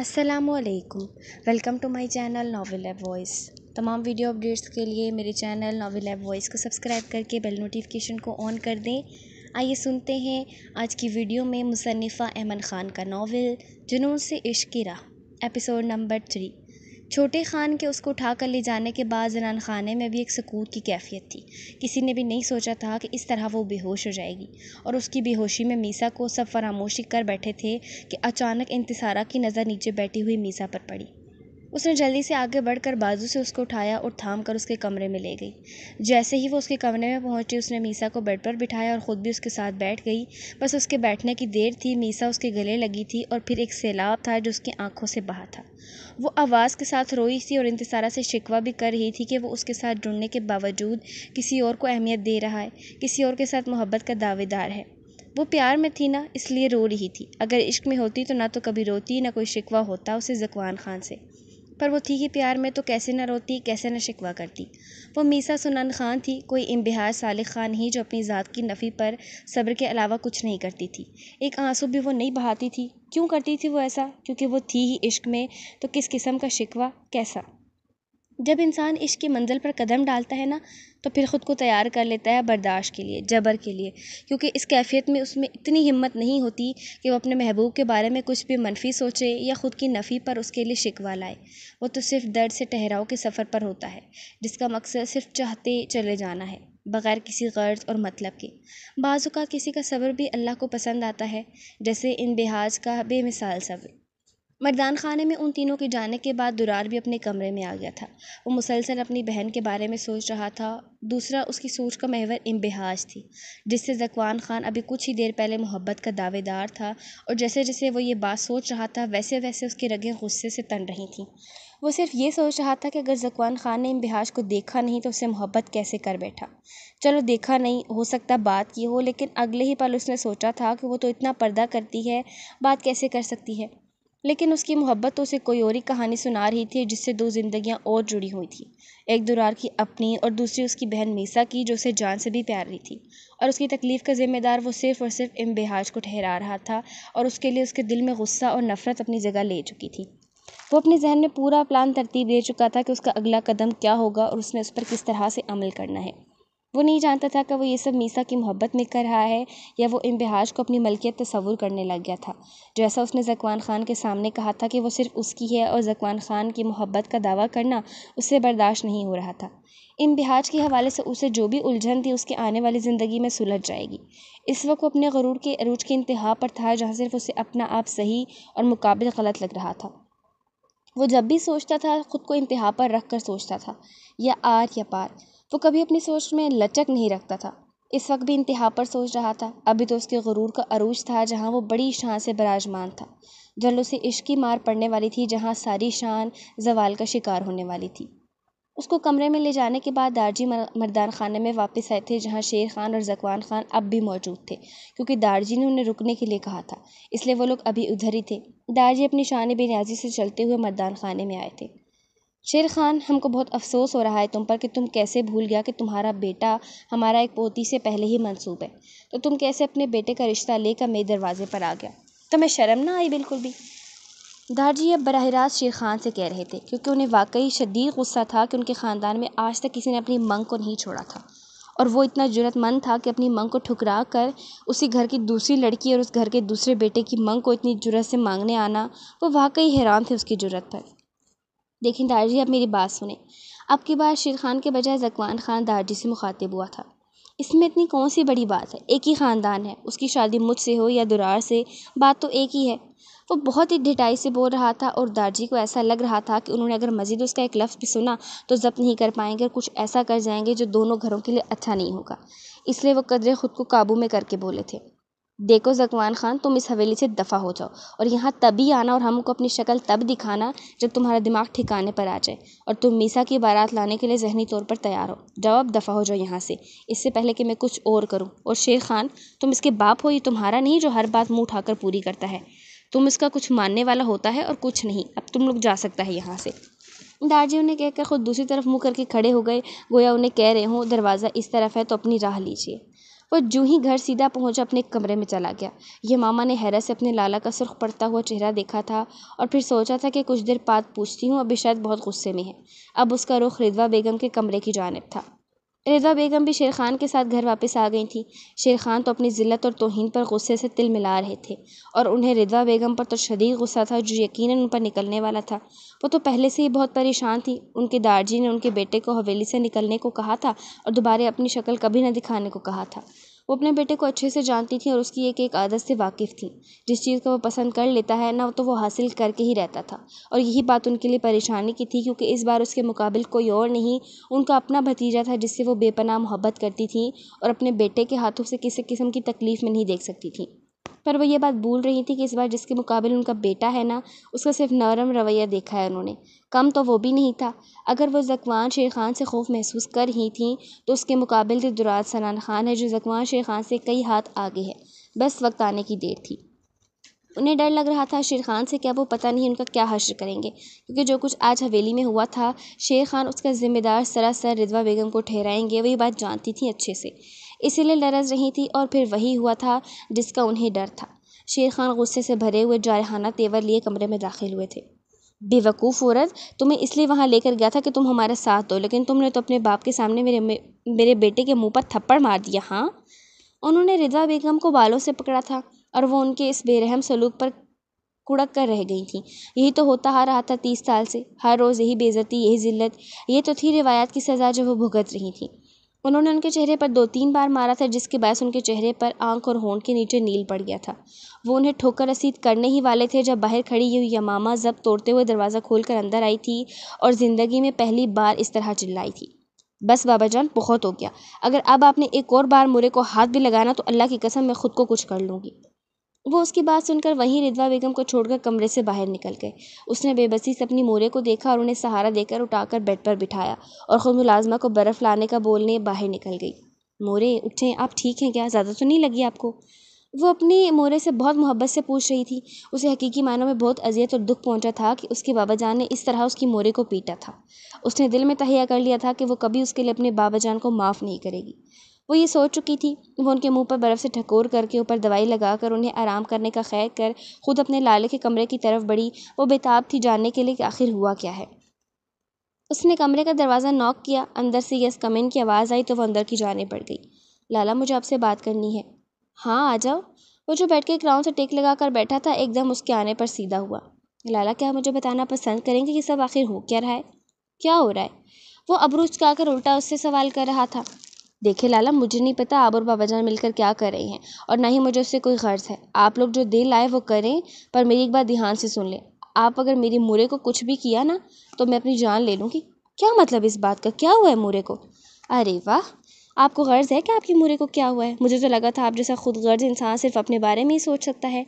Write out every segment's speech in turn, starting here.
Aslam welcome to my channel novel eve voice तमाम video updates के लिए मेरे चैनल नावल एव वॉइस को सब्सक्राइब करके बेल नोटिफिकेशन को ऑन कर दें आइए सुनते हैं आज की वीडियो में मुसनफ़ा अमन ख़ान का नावल जुनून से इश्क राह एपिसोड नंबर थ्री छोटे ख़ान के उसको उठा कर ले जाने के बाद जनान ख़ाने में भी एक सकूत की कैफ़ियत थी किसी ने भी नहीं सोचा था कि इस तरह वो बेहोश हो जाएगी और उसकी बेहोशी में मीसा को सब फरामोशी कर बैठे थे कि अचानक इंतसारा की नज़र नीचे बैठी हुई मीसा पर पड़ी उसने जल्दी से आगे बढ़कर बाजू से उसको उठाया और थाम कर उसके कमरे में ले गई जैसे ही वो उसके कमरे में पहुंची उसने मीसा को बेड पर बिठाया और ख़ुद भी उसके साथ बैठ गई बस उसके बैठने की देर थी मीसा उसके गले लगी थी और फिर एक सैलाब था जो उसकी आंखों से बहा था वो आवाज़ के साथ रोई थी और इंतसारा से शिकवा भी कर रही थी कि वो उसके साथ जुड़ने के बावजूद किसी और को अहमियत दे रहा है किसी और के साथ मोहब्बत का दावेदार है वो प्यार में थी ना इसलिए रो रही थी अगर इश्क में होती तो ना तो कभी रोती ना कोई शिकवा होता उसे जकवान खान से पर वो थी ही प्यार में तो कैसे ना रोती कैसे ना शिकवा करती वो मीसा सुनन खान थी कोई इम्बिहार सालिक खान ही जो अपनी ज़ात की नफ़ी पर सब्र के अलावा कुछ नहीं करती थी एक आंसू भी वो नहीं बहाती थी क्यों करती थी वो ऐसा क्योंकि वो थी ही इश्क में तो किस किस्म का शिकवा कैसा जब इंसान इश्क के मंजिल पर कदम डालता है ना तो फिर ख़ुद को तैयार कर लेता है बर्दाश्त के लिए ज़बर के लिए क्योंकि इस कैफ़ियत में उसमें इतनी हिम्मत नहीं होती कि वो अपने महबूब के बारे में कुछ भी मनफ़ी सोचे या ख़ुद की नफ़ी पर उसके लिए शिकवा लाए वो तो सिर्फ़ दर्द से ठहराव के सफ़र पर होता है जिसका मकसद सिर्फ़ चाहते चले जाना है बग़ैर किसी गर्ज़ और मतलब के बाज़ किसी का सब्र भी अल्लाह को पसंद आता है जैसे इन बिहाज का बेमिसाल सब्र मर्दान खाने में उन तीनों के जाने के बाद दुरार भी अपने कमरे में आ गया था वो मुसलसल अपनी बहन के बारे में सोच रहा था दूसरा उसकी सोच का महवर इम्बिहाज थी जिससे जकवान खान अभी कुछ ही देर पहले मोहब्बत का दावेदार था और जैसे जैसे वो ये बात सोच रहा था वैसे वैसे उसकी रगें गुस्से से तन रही थीं वो सिर्फ ये सोच रहा था कि अगर जकवान खान ने इम्बिहाज को देखा नहीं तो उससे मोहब्बत कैसे कर बैठा चलो देखा नहीं हो सकता बात की हो लेकिन अगले ही पल उसने सोचा था कि वो तो इतना पर्दा करती है बात कैसे कर सकती है लेकिन उसकी मोहब्बत तो उसे कोई और ही कहानी सुना रही थी जिससे दो जिंदगियां और जुड़ी हुई थीं एक दुरार की अपनी और दूसरी उसकी बहन मीसा की जो उसे जान से भी प्यार रही थी और उसकी तकलीफ़ का ज़िम्मेदार वो सिर्फ़ और सिर्फ़ बिहाज को ठहरा रहा था और उसके लिए उसके दिल में गुस्सा और नफ़रत अपनी जगह ले चुकी थी वो अपने जहन में पूरा प्लान तरतीब दे चुका था कि उसका अगला कदम क्या होगा और उसने उस पर किस तरह से अमल करना है वो नहीं जानता था कि वो ये सब मीसा की मोहब्बत में कर रहा है या वो बिहाज को अपनी मलकियत तस्वूर करने लग गया था जैसा उसने ज़कवान ख़ान के सामने कहा था कि वो सिर्फ़ उसकी है और ज़कवान ख़ान की मोहब्बत का दावा करना उससे बर्दाश्त नहीं हो रहा था बिहाज के हवाले से उसे जो भी उलझन थी उसके आने वाली ज़िंदगी में सुलझ जाएगी इस वक्त वो अपने गरूर के अरूज के इंतहा पर था जहाँ सिर्फ उसे अपना आप सही और मुकाबले गलत लग रहा था वो जब भी सोचता था ख़ुद को इंतहा पर रख कर सोचता था या आर या पार वो कभी अपनी सोच में लचक नहीं रखता था इस वक्त भी इंतहा पर सोच रहा था अभी तो उसके गुरूर का अरूज था जहाँ वो बड़ी शान से बराजमान था जल उसे इश्क की मार पड़ने वाली थी जहाँ सारी शान जवाल का शिकार होने वाली थी उसको कमरे में ले जाने के बाद दारजी मर्दान खाने में वापस आए थे जहाँ शेर खान और जकवान खान अब भी मौजूद थे क्योंकि दारजी ने उन्हें रुकने के लिए कहा था इसलिए वो लोग अभी उधर ही थे दारजी अपनी शान बेनियाजी से चलते हुए मर्दान खाने में आए थे शेर ख़ान हमको बहुत अफ़सोस हो रहा है तुम पर कि तुम कैसे भूल गया कि तुम्हारा बेटा हमारा एक पोती से पहले ही मंसूब है तो तुम कैसे अपने बेटे का रिश्ता लेकर मेरे दरवाज़े पर आ गया तुम्हें तो शर्म ना आई बिल्कुल भी दारजी अब बरह रास्त शेर खान से कह रहे थे क्योंकि उन्हें वाकई शदीद गुस्सा था कि उनके ख़ानदान में आज तक किसी ने अपनी मंग को नहीं छोड़ा था और वो इतना जरूरतमंद था कि अपनी मंग को ठुकरा कर उसी घर की दूसरी लड़की और उस घर के दूसरे बेटे की मंग को इतनी जरूरत से मांगने आना वो वाकई हैरान थे उसकी ज़रूरत पर लेकिन दारजी आप मेरी बात सुने अब की बार शेर खान के बजाय ज़कवान खान दारजी से मुखातिब हुआ था इसमें इतनी कौन सी बड़ी बात है एक ही ख़ानदान है उसकी शादी मुझसे हो या दुरार से बात तो एक ही है वो बहुत ही ढिठाई से बोल रहा था और दारजी को ऐसा लग रहा था कि उन्होंने अगर मज़ीद उसका एक लफ्ज़ भी सुना तो ज़ब्त नहीं कर पाएंगे और कुछ ऐसा कर जाएंगे जो दोनों घरों के लिए अच्छा नहीं होगा इसलिए वो कदरे ख़ुद को काबू में करके बोले थे देखो ज़कवान ख़ान तुम इस हवेली से दफ़ा हो जाओ और यहाँ तभी आना और हमको अपनी शक्ल तब दिखाना जब तुम्हारा दिमाग ठिकाने पर आ जाए और तुम मीसा की बारात लाने के लिए ज़हनी तौर पर तैयार हो जाओ अब दफ़ा हो जाओ यहाँ से इससे पहले कि मैं कुछ और करूँ और शेर खान तुम इसके बाप हो ये तुम्हारा नहीं जो हर बात मुँह उठाकर पूरी करता है तुम इसका कुछ मानने वाला होता है और कुछ नहीं अब तुम लोग जा सकता है यहाँ से दारजी उन्हें कहकर खुद दूसरी तरफ मुँह करके खड़े हो गए गोया उन्हें कह रहे हों दरवाज़ा इस तरफ है तो अपनी राह लीजिए वह ज्यों ही घर सीधा पहुँचा अपने कमरे में चला गया यह मामा ने हैरत से अपने लाला का सुर्ख़ पड़ता हुआ चेहरा देखा था और फिर सोचा था कि कुछ देर बाद पूछती हूँ अभी शायद बहुत ग़ुस्से में है अब उसका रुख़ रिदवा बेगम के कमरे की जानब था रिज़ा बेगम भी शेर ख़ान के साथ घर वापस आ गई थी शेर ख़ान तो अपनी ज़िल्लत और तोहन पर गुस्से से तिल मिला रहे थे और उन्हें रिज़ा बेगम पर तो शदीद गुस्सा था जो यकीन उन पर निकलने वाला था वो तो पहले से ही बहुत परेशान थी उनके दारजी ने उनके बेटे को हवेली से निकलने को कहा था और दोबारा अपनी शक्ल कभी न दिखाने को कहा था वो अपने बेटे को अच्छे से जानती थी और उसकी एक एक आदत से वाकिफ़ थी जिस चीज़ को वो पसंद कर लेता है ना तो वो हासिल करके ही रहता था और यही बात उनके लिए परेशानी की थी क्योंकि इस बार उसके मुकाबले कोई और नहीं उनका अपना भतीजा था जिससे वो बेपनाह मोहब्बत करती थी और अपने बेटे के हाथों से किसी किस्म की तकलीफ़ में नहीं देख सकती थी पर वो ये बात भूल रही थी कि इस बार जिसके मुकाबले उनका बेटा है ना उसका सिर्फ नरम रवैया देखा है उन्होंने कम तो वो भी नहीं था अगर वो ज़कवान शेर ख़ान से खौफ़ महसूस कर ही थी तो उसके मुकाबले तो दुराज सनान ख़ान है जो ज़कवान शेर ख़ान से कई हाथ आगे है बस वक्त आने की देर थी उन्हें डर लग रहा था शेर खान से क्या वो पता नहीं उनका क्या हश्र करेंगे क्योंकि जो कुछ आज हवेली में हुआ था शेर खान उसका ज़िम्मेदार सरासर रिदवा बेगम को ठहराएंगे वही बात जानती थी अच्छे से इसीलिए लरज रही थी और फिर वही हुआ था जिसका उन्हें डर था शेर खान गुस्से से भरे हुए जारहाना तेवर लिए कमरे में दाखिल हुए थे बेवकूफ़ औरत तुम्हें तो इसलिए वहाँ लेकर गया था कि तुम हमारा साथ दो लेकिन तुमने तो अपने बाप के सामने मेरे मेरे बेटे के मुँह पर थप्पड़ मार दिया हाँ उन्होंने रिज़वा बेगम को बालों से पकड़ा था और वो उनके इस बेरहम सलूक पर कुड़क कर रह गई थी यही तो होता आ रहा था तीस साल से हर रोज़ यही बेज़ती यही जिल्लत ये तो थी रिवायात की सज़ा जो वो भुगत रही थी उन्होंने उनके चेहरे पर दो तीन बार मारा था जिसके बायस उनके चेहरे पर आंख और होंठ के नीचे नील पड़ गया था वो उन्हें ठोकर रसीद करने ही वाले थे जब बाहर खड़ी हुई यमामा जब तोड़ते हुए दरवाज़ा खोलकर अंदर आई थी और ज़िंदगी में पहली बार इस तरह चिल्लाई थी बस बाबा जान बहुत हो गया अगर अब आपने एक और बार मुरे को हाथ भी लगाना तो अल्लाह की कसम मैं ख़ुद को कुछ कर लूँगी वो उसकी बात सुनकर वहीं रिदवा बेगम को छोड़कर कमरे से बाहर निकल गए उसने बेबसी से अपनी मोरे को देखा और उन्हें सहारा देकर उठाकर बेड पर बिठाया और ख़ुद मुलाजमा को बर्फ़ लाने का बोलने बाहर निकल गई मोरे उठें आप ठीक हैं क्या ज़्यादा तो नहीं लगी आपको वो अपनी मोरे से बहुत मोहब्बत से पूछ रही थी उसे हकीकी मानों में बहुत अजियत और दुख पहुंचा था कि उसके बाबा जान ने इस तरह उसकी मोरे को पीटा था उसने दिल में तहिया कर लिया था कि वो कभी उसके लिए अपने बाबा जान को माफ़ नहीं करेगी वो ये सोच चुकी थी वो उनके मुँह पर बर्फ़ से ठकोर करके ऊपर दवाई लगाकर उन्हें आराम करने का ख़ैर कर ख़ुद अपने लाले के कमरे की तरफ बढ़ी वो बेताब थी जानने के लिए कि आखिर हुआ क्या है उसने कमरे का दरवाज़ा नॉक किया अंदर से यस कमेंट की आवाज़ आई तो वह अंदर की जाने पड़ गई लाला मुझे आपसे बात करनी है हाँ आ जाओ वो जो बैठ के क्राउन से टेक लगा कर बैठा था एकदम उसके आने पर सीधा हुआ लाला क्या मुझे बताना पसंद करेंगे कि सब आखिर हो क्या रहा है क्या हो रहा है वो अबरूज का आकर उल्टा उससे सवाल कर रहा था देखे लाला मुझे नहीं पता आप और बाबा जान मिलकर क्या कर रहे हैं और ना ही मुझे उससे कोई ग़र्ज़ है आप लोग जो दे लाए वो करें पर मेरी एक बात ध्यान से सुन लें आप अगर मेरे मुरे को कुछ भी किया ना तो मैं अपनी जान ले लूँगी क्या मतलब इस बात का क्या हुआ है मुरे को अरे वाह आपको गर्ज़ है कि आपके मुरे को क्या हुआ है मुझे तो लगा था आप जैसा खुद गर्ज इंसान सिर्फ अपने बारे में ही सोच सकता है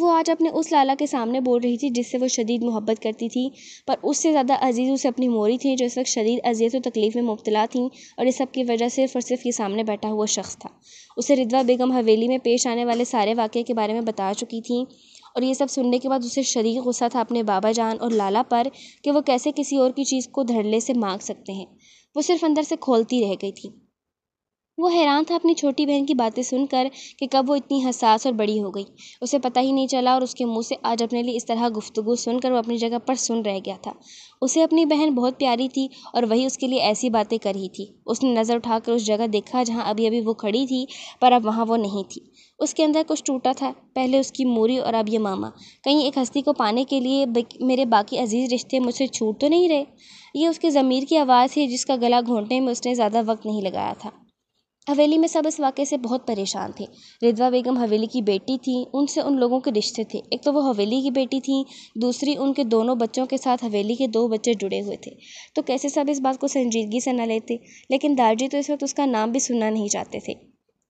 वो आज अपने उस लाला के सामने बोल रही थी जिससे वो शदीद मोहब्बत करती थी पर उससे ज़्यादा अजीज़ उसे अपनी मोरी थी जो इस वक्त शदीद अजियत और तकलीफ़ में मुबतला थी और इस सब की वजह सिर्फ और सिर्फ ये सामने बैठा हुआ शख्स था उसे रिदवा बेगम हवेली में पेश आने वाले सारे वाक़े के बारे में बता चुकी थी और ये सब सुनने के बाद उसे शरीक गुस्सा था अपने बाबा जान और लाला पर कि वो कैसे किसी और की चीज़ को धड़ले से मांग सकते हैं वो सिर्फ अंदर से खोलती रह गई थी वो हैरान था अपनी छोटी बहन की बातें सुनकर कि कब वो इतनी हसास और बड़ी हो गई उसे पता ही नहीं चला और उसके मुंह से आज अपने लिए इस तरह गुफ्तगु सुनकर वो अपनी जगह पर सुन रह गया था उसे अपनी बहन बहुत प्यारी थी और वही उसके लिए ऐसी बातें कर रही थी उसने नज़र उठाकर उस जगह देखा जहाँ अभी अभी वो खड़ी थी पर अब वहाँ वो नहीं थी उसके अंदर कुछ टूटा था पहले उसकी मोरी और अब ये मामा कहीं एक हस्ती को पाने के लिए मेरे बाकी अजीज़ रिश्ते मुझसे छूट तो नहीं रहे ये उसके ज़मीर की आवाज़ है जिसका गला घोंटने में उसने ज़्यादा वक्त नहीं लगाया था हवेली में सब इस वाक़े से बहुत परेशान थे रिधवा बेगम हवेली की बेटी थी उनसे उन लोगों के रिश्ते थे एक तो वो हवेली की बेटी थी दूसरी उनके दोनों बच्चों के साथ हवेली के दो बच्चे जुड़े हुए थे तो कैसे सब इस बात को संजीदगी से न लेते लेकिन दारजी तो इस वक्त उसका नाम भी सुनना नहीं चाहते थे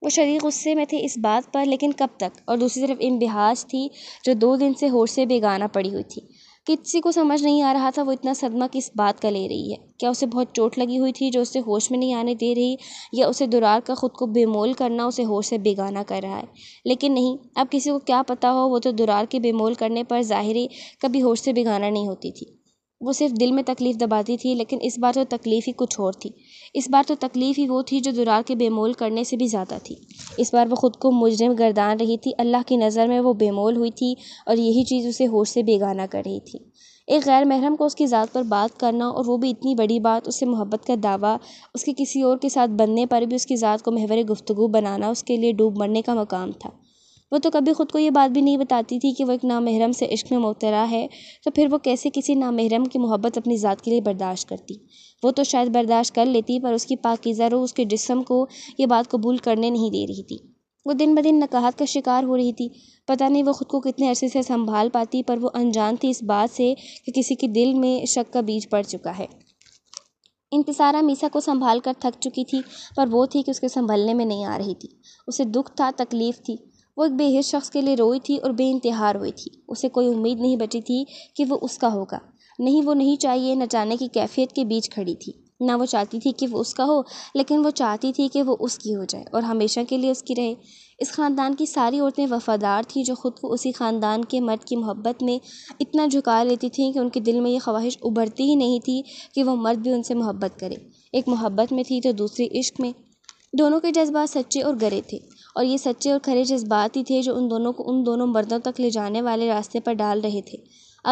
वो शरीर गुस्से में थे इस बात पर लेकिन कब तक और दूसरी तरफ इम्बिहाज थी जो दो दिन से होश से बेगाना पड़ी हुई थी किसी को समझ नहीं आ रहा था वो इतना सदमा किस बात का ले रही है क्या उसे बहुत चोट लगी हुई थी जो उसे होश में नहीं आने दे रही या उसे दुरार का ख़ुद को बेमोल करना उसे होश से बेगाना कर रहा है लेकिन नहीं अब किसी को क्या पता हो वो तो दुरार के बेमोल करने पर ज़ाहिर कभी होश से बेगाना नहीं होती थी वो सिर्फ दिल में तकलीफ़ दबाती थी लेकिन इस बार तो तकलीफ़ ही कुछ और थी इस बार तो तकलीफ़ ही वो थी जो दुरार के बेमोल करने से भी ज़्यादा थी इस बार वो ख़ुद को मुजरिम गर्दान रही थी अल्लाह की नज़र में वो बेमोल हुई थी और यही चीज़ उसे होश से बेगाना कर रही थी एक गैर महरम को उसकी ज़ात पर बात करना और वो भी इतनी बड़ी बात उससे मोहब्बत का दावा उसके किसी और के साथ बनने पर भी उसकी ज़ात को महवर गुफ्तगु बनाना उसके लिए डूब मरने का मकाम था वो तो कभी ख़ुद को ये बात भी नहीं बताती थी कि वो एक नामहरम से इश्क़ में मुबतला है तो फिर वो कैसे किसी नामहरम की मोहब्बत अपनी ज़ात के लिए बर्दाश्त करती वो तो शायद बर्दाश्त कर लेती पर उसकी पाकिजा रो उसके जिस्म को ये बात कबूल करने नहीं दे रही थी वो दिन ब दिन नकाहत का शिकार हो रही थी पता नहीं वो ख़ुद को कितने अरसे से संभाल पाती पर वो अनजान थी इस बात से कि किसी के दिल में शक का बीज पड़ चुका है इंतसारा मीसा को संभाल कर थक चुकी थी पर वो थी कि उसके संभलने में नहीं आ रही थी उसे दुख था तकलीफ़ थी वो एक बेहद शख्स के लिए रोई थी और बेानतहार हुई थी उसे कोई उम्मीद नहीं बची थी कि वो उसका होगा नहीं वो नहीं चाहिए न जाने की कैफियत के बीच खड़ी थी ना वो चाहती थी कि वो उसका हो लेकिन वो चाहती थी कि वो उसकी हो जाए और हमेशा के लिए उसकी रहे इस ख़ानदान की सारी औरतें वफ़ादार थीं जो ख़ुद को उसी ख़ानदान के मर्द की मोहब्बत में इतना झुका लेती थीं कि उनके दिल में ये ख्वाहिश उभरती ही नहीं थी कि वो मर्द भी उनसे मोहब्बत करे एक मोहब्बत में थी तो दूसरी इश्क में दोनों के जज्बात सच्चे और गरे थे और ये सच्चे और खरे जज़्बात ही थे जो उन दोनों को उन दोनों मर्दों तक ले जाने वाले रास्ते पर डाल रहे थे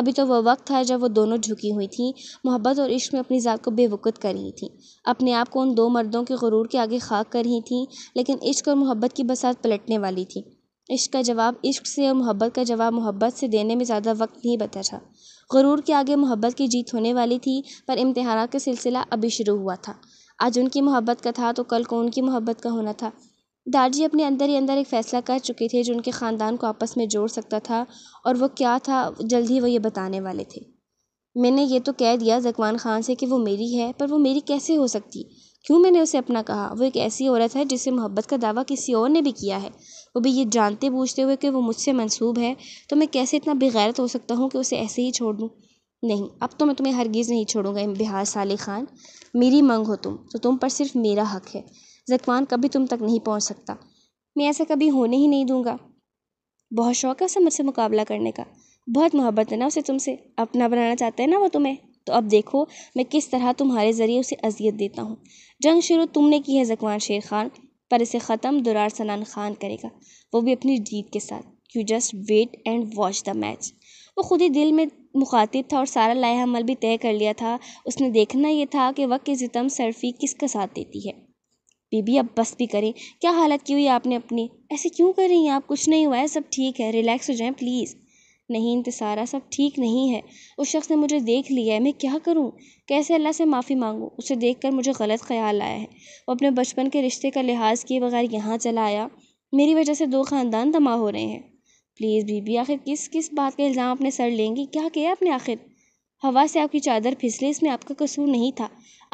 अभी तो वह वक्त था जब वो दोनों झुकी हुई थी मोहब्बत और इश्क में अपनी ज़ात को बेवकूफ़ कर रही थीं अपने आप को उन दो मर्दों के गुरूर के आगे खाक कर रही थीं लेकिन इश्क और मोहब्बत की बसात पलटने वाली थी इश्क का जवाब इश्क से और मोहब्बत का जवाब मोहब्बत से देने में ज़्यादा वक्त नहीं बचा था गुरूर के आगे मोहब्बत की जीत होने वाली थी पर इम्तहाना का सिलसिला अभी शुरू हुआ था आज उनकी मोहब्बत का था तो कल को उनकी मोहब्बत का होना था दारजी अपने अंदर ही अंदर एक फैसला कर चुके थे जो उनके ख़ानदान को आपस में जोड़ सकता था और वो क्या था जल्द ही वो ये बताने वाले थे मैंने ये तो कह दिया ज़कवान ख़ान से कि वो मेरी है पर वो मेरी कैसे हो सकती क्यों मैंने उसे अपना कहा वो एक ऐसी औरत है जिससे मोहब्बत का दावा किसी और ने भी किया है वो भी ये जानते बूझते हुए कि वो मुझसे मंसूब है तो मैं कैसे इतना बेगैरत हो सकता हूँ कि उसे ऐसे ही छोड़ दूँ नहीं अब तो मैं तुम्हें हरगिज़ नहीं छोड़ूंगा बिहार साले खान मेरी मंग हो तुम तो तुम पर सिर्फ मेरा हक है ज़कवान कभी तुम तक नहीं पहुंच सकता मैं ऐसा कभी होने ही नहीं दूंगा बहुत शौक है उसे मुझसे मुकाबला करने का बहुत मोहब्बत है ना उसे तुमसे अपना बनाना चाहता है ना वो तुम्हें तो अब देखो मैं किस तरह तुम्हारे ज़रिए उसे अजियत देता हूँ जंग शुरू तुमने की है जकवान शेर खान पर इसे ख़त्म दुरार सनान खान करेगा वो भी अपनी जीत के साथ you just wait and watch the match वो खुद ही दिल में मुखातिब था और सारा लाया अमल भी तय कर लिया था उसने देखना ये था कि वक्त की जितम सरफी किसका साथ देती है बीबी अब आप बस भी करें क्या हालत की हुई आपने अपनी ऐसे क्यों कर रही हैं आप कुछ नहीं हुआ है सब ठीक है रिलैक्स हो जाएं प्लीज़ नहीं इंतसारा सब ठीक नहीं है उस शख्स ने मुझे देख लिया है मैं क्या करूँ कैसे अल्लाह से माफ़ी मांगूँ उसे देखकर मुझे गलत ख्याल आया है वो अपने बचपन के रिश्ते का लिहाज किए बगैर यहाँ चला आया मेरी वजह से दो ख़ानदान तबाह हो रहे हैं प्लीज़ बीबी आखिर किस किस बात का इल्ज़ाम अपने सर लेंगी क्या किया आपने आखिर हवा से आपकी चादर फिसली इसमें आपका कसूर नहीं था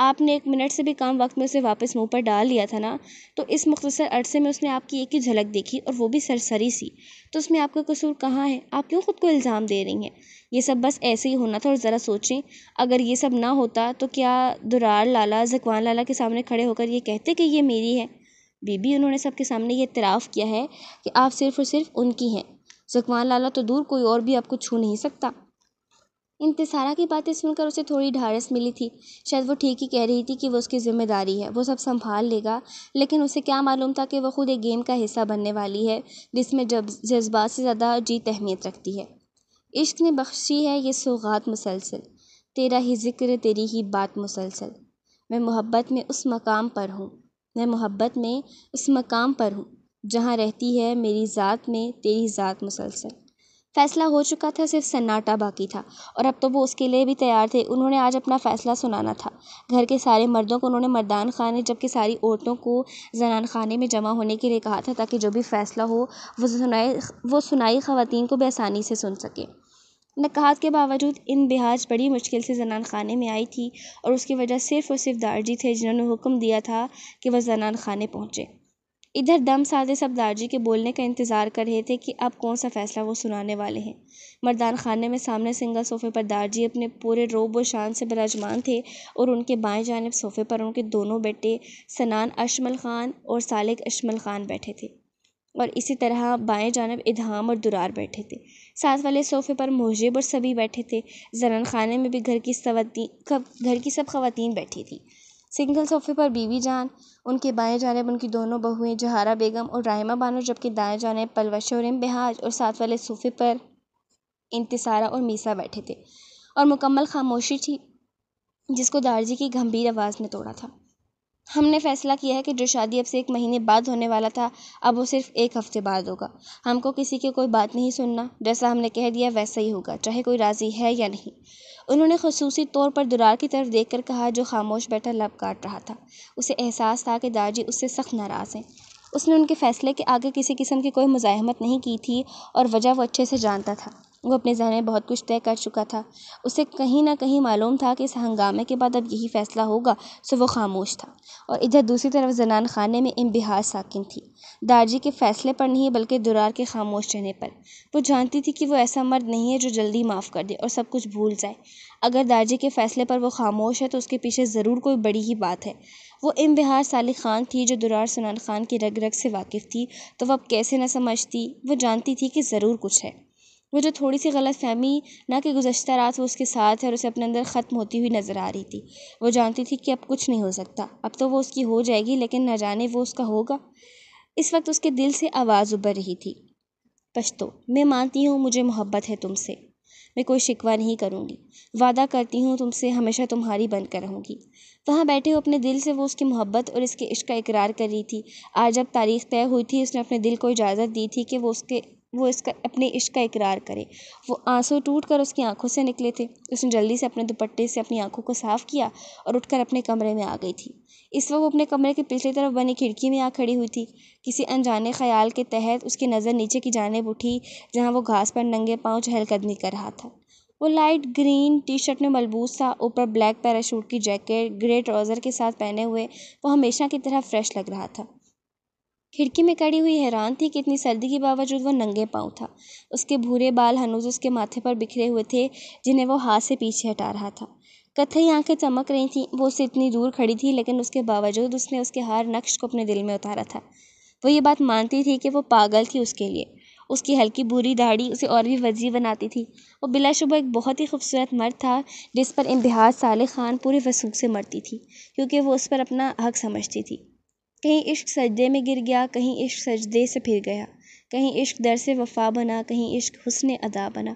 आपने एक मिनट से भी कम वक्त में उसे वापस मुँह पर डाल लिया था ना तो इस मुख्तसर अरसे में उसने आपकी एक ही झलक देखी और वो भी सरसरी सी तो उसमें आपका कसूर कहाँ है आप क्यों ख़ुद को इल्ज़ाम दे रही हैं ये सब बस ऐसे ही होना था और ज़रा सोचें अगर ये सब ना होता तो क्या दुरार लाला जकवान लाला के सामने खड़े होकर ये कहते कि ये मेरी है बीबी उन्होंने सबके सामने ये इतराफ़ किया है कि आप सिर्फ़ और सिर्फ उनकी हैं जकवान लाला तो दूर कोई और भी आपको छू नहीं सकता इंतज़ार की बातें सुनकर उसे थोड़ी ढारस मिली थी शायद वो ठीक ही कह रही थी कि वो उसकी ज़िम्मेदारी है वो सब संभाल लेगा लेकिन उसे क्या मालूम था कि वह खुद एक गेम का हिस्सा बनने वाली है जिसमें जब जज्बात से ज़्यादा जीत अहमियत रखती है इश्क ने बख्शी है ये सौगात मुसलसल तेरा ही जिक्र तेरी ही बात मुसलसल मैं मोहब्बत में उस मकाम पर हूँ मैं मोहब्बत में उस मकाम पर हूँ जहाँ रहती है मेरी ज़ात में तेरी ज़ात मुसलसल फ़ैसला हो चुका था सिर्फ सन्नाटा बाकी था और अब तो वो उसके लिए भी तैयार थे उन्होंने आज अपना फ़ैसला सुनाना था घर के सारे मर्दों को उन्होंने मर्दान खाने जबकि सारी औरतों को जनान खाने में जमा होने के लिए कहा था ताकि जो भी फ़ैसला हो वो सुनाई वो सुनाई ख़वातीन को भी आसानी से सुन सकें नकहात के बावजूद इन बिहाज बड़ी मुश्किल से जनान खाने में आई थी और उसकी वजह सिर्फ़ और सिर्फ दारजी थे जिन्होंने हुक्म दिया था कि वह जनान खाने पहुँचे इधर दम साधे सब दारजी के बोलने का इंतज़ार कर रहे थे कि अब कौन सा फ़ैसला वो सुनाने वाले हैं मर्दान खाने में सामने सिंगल सोफ़े पर दारजी अपने पूरे रोब व शान से बराजमान थे और उनके बाएं जानब सोफ़े पर उनके दोनों बेटे सनान अशमल ख़ान और सालिक अशमल ख़ान बैठे थे और इसी तरह बाएं जानब इधाम और दुरार बैठे थे साथ वाले सोफ़े पर मोहजिब और सभी बैठे थे जरन खाने में भी घर की सवती घर की सब खवतिन बैठी थी सिंगल सोफ़े पर बीवी जान उनके बाएँ जानब उनकी दोनों बहुएँ जहारा बेगम और रायमा बानो जबकि दाएँ जानब पलवा शोरेम बिहाज और साथ वाले सोफ़े पर इंतसारा और मीसा बैठे थे और मुकम्मल खामोशी थी जिसको दारजी की गंभीर आवाज़ ने तोड़ा था हमने फैसला किया है कि जो शादी अब से एक महीने बाद होने वाला था अब वो सिर्फ एक हफ्ते बाद होगा हमको किसी की कोई बात नहीं सुनना जैसा हमने कह दिया वैसा ही होगा चाहे कोई राज़ी है या नहीं उन्होंने खसूसी तौर पर दुरार की तरफ देख कर कहा जो खामोश बैठा लब काट रहा था उसे एहसास था कि दादाजी उससे सख्त नाराज़ हैं उसने उनके फ़ैसले के आगे किसी किस्म की कोई मुज़ाहमत नहीं की थी और वजह वो अच्छे से जानता था वो अपने जहन में बहुत कुछ तय कर चुका था उसे कहीं ना कहीं मालूम था कि इस हंगामे के बाद अब यही फ़ैसला होगा सो वो खामोश था और इधर दूसरी तरफ जनान खाने में इम्बिहार साकिन थी दारजी के फ़ैसले पर नहीं बल्कि दुरार के खामोश रहने पर वो जानती थी कि वो ऐसा मर्द नहीं है जो जल्दी माफ़ कर दे और सब कुछ भूल जाए अगर दारजी के फ़ैसले पर वो खामोश है तो उसके पीछे ज़रूर कोई बड़ी ही बात है वो इम बिहार साली खान थी जो दुरार सुनान खान की रग रग से वाकिफ़ थी तो वह अब कैसे ना समझती वो जानती थी कि ज़रूर कुछ है वो जो थोड़ी सी गलत फहमी ना कि गुजशत रात वो उसके साथ है और उसे अपने अंदर ख़त्म होती हुई नज़र आ रही थी वो जानती थी कि अब कुछ नहीं हो सकता अब तो वो उसकी हो जाएगी लेकिन न जाने वो उसका होगा इस वक्त उसके दिल से आवाज़ उभर रही थी पश्तो मैं मानती हूँ मुझे मोहब्बत है तुमसे मैं कोई शिकवा नहीं करूँगी वादा करती हूँ तुमसे हमेशा तुम्हारी बनकर रहूँगी वहाँ बैठे हुए अपने दिल से वो उसकी मोहब्बत और इसके इश्क का इकरार कर रही थी आज जब तारीख तय हुई थी उसने अपने दिल को इजाज़त दी थी कि वो उसके वो इसका अपने इश्क का इकरार करे वो आंसू टूट कर उसकी आँखों से निकले थे उसने जल्दी से अपने दुपट्टे से अपनी आँखों को साफ़ किया और उठकर अपने कमरे में आ गई थी इस वक्त वो अपने कमरे की पिछली तरफ बनी खिड़की में आ खड़ी हुई थी किसी अनजाने ख्याल के तहत उसकी नज़र नीचे की जानेब उठी जहाँ वो घास पर नंगे पाँव चहलकदमी कर रहा था वो लाइट ग्रीन टी शर्ट में मलबूस था ऊपर ब्लैक पैराशूट की जैकेट ग्रे ट्राउज़र के साथ पहने हुए वो हमेशा की तरह फ्रेश लग रहा था खिड़की में कड़ी हुई हैरान थी कि इतनी सर्दी के बावजूद वह नंगे पाँव था उसके भूरे बाल हनुज उसके माथे पर बिखरे हुए थे जिन्हें वो हाथ से पीछे हटा रहा था कथई आंखें चमक रही थीं वो उससे इतनी दूर खड़ी थी लेकिन उसके बावजूद उसने उसके हर नक्श को अपने दिल में उतारा था वो ये बात मानती थी कि वो पागल थी उसके लिए उसकी हल्की बुरी दाढ़ी उसे और भी वजी बनाती थी वो बिलाशुबा एक बहुत ही खूबसूरत मर्द था जिस पर इम्तिहाज साल खान पूरे वसूख से मरती थी क्योंकि वो उस पर अपना हक समझती थी कहीं इश्क सजदे में गिर गया कहीं इश्क सजदे से फिर गया कहीं इश्क दर से वफ़ा बना कहीं इश्क हुसन अदा बना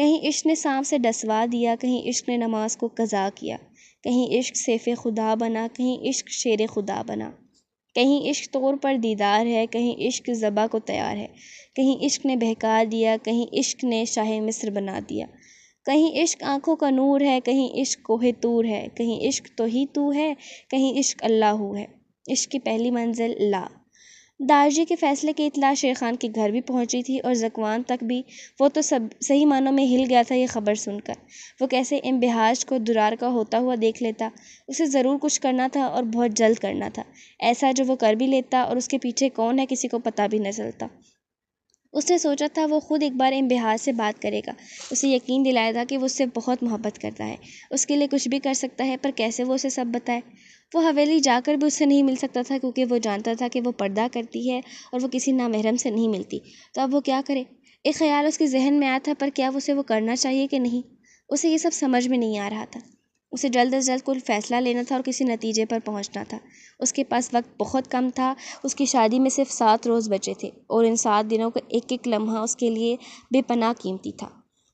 कहीं इश्क ने सांप से डसवा दिया कहीं इश्क ने नमाज को कज़ा किया कहीं इश्क सैफ खुदा बना कहीं इश्क शेर खुदा बना कहीं इश्क तौर पर दीदार है कहीं इश्क ज़बा को तैयार है कहीं इश्क ने बहका दिया कहीं इश्क ने शाह मिस्र बना दिया कहीं इश्क आँखों का नूर है कहीं इश्क कोहे तूर है कहीं इश्क तो ही तू है कहीं इश्क अल्लाह है इश्क की पहली मंजिल ला दारजी के फैसले की इतला शेर खान के घर भी पहुंची थी और जकवान तक भी वो तो सब सही मानों में हिल गया था ये खबर सुनकर वो कैसे इम्बिहाज को दुरार का होता हुआ देख लेता उसे ज़रूर कुछ करना था और बहुत जल्द करना था ऐसा जो वो कर भी लेता और उसके पीछे कौन है किसी को पता भी न चलता उसने सोचा था वो खुद एक बार इम्बिहाज से बात करेगा उसे यकीन दिलाया था कि वो उससे बहुत मोहब्बत करता है उसके लिए कुछ भी कर सकता है पर कैसे वो उसे सब बताए वो हवेली जाकर भी उससे नहीं मिल सकता था क्योंकि वो जानता था कि वो पर्दा करती है और वो किसी नामहरम से नहीं मिलती तो अब वो क्या करे एक ख़्याल उसके जहन में आया था पर क्या उसे वो करना चाहिए कि नहीं उसे ये सब समझ में नहीं आ रहा था उसे जल्द अज जल्द कोई फ़ैसला लेना था और किसी नतीजे पर पहुंचना था उसके पास वक्त बहुत कम था उसकी शादी में सिर्फ सात रोज़ बचे थे और इन सात दिनों का एक एक लम्हा उसके लिए बेपनाह कीमती था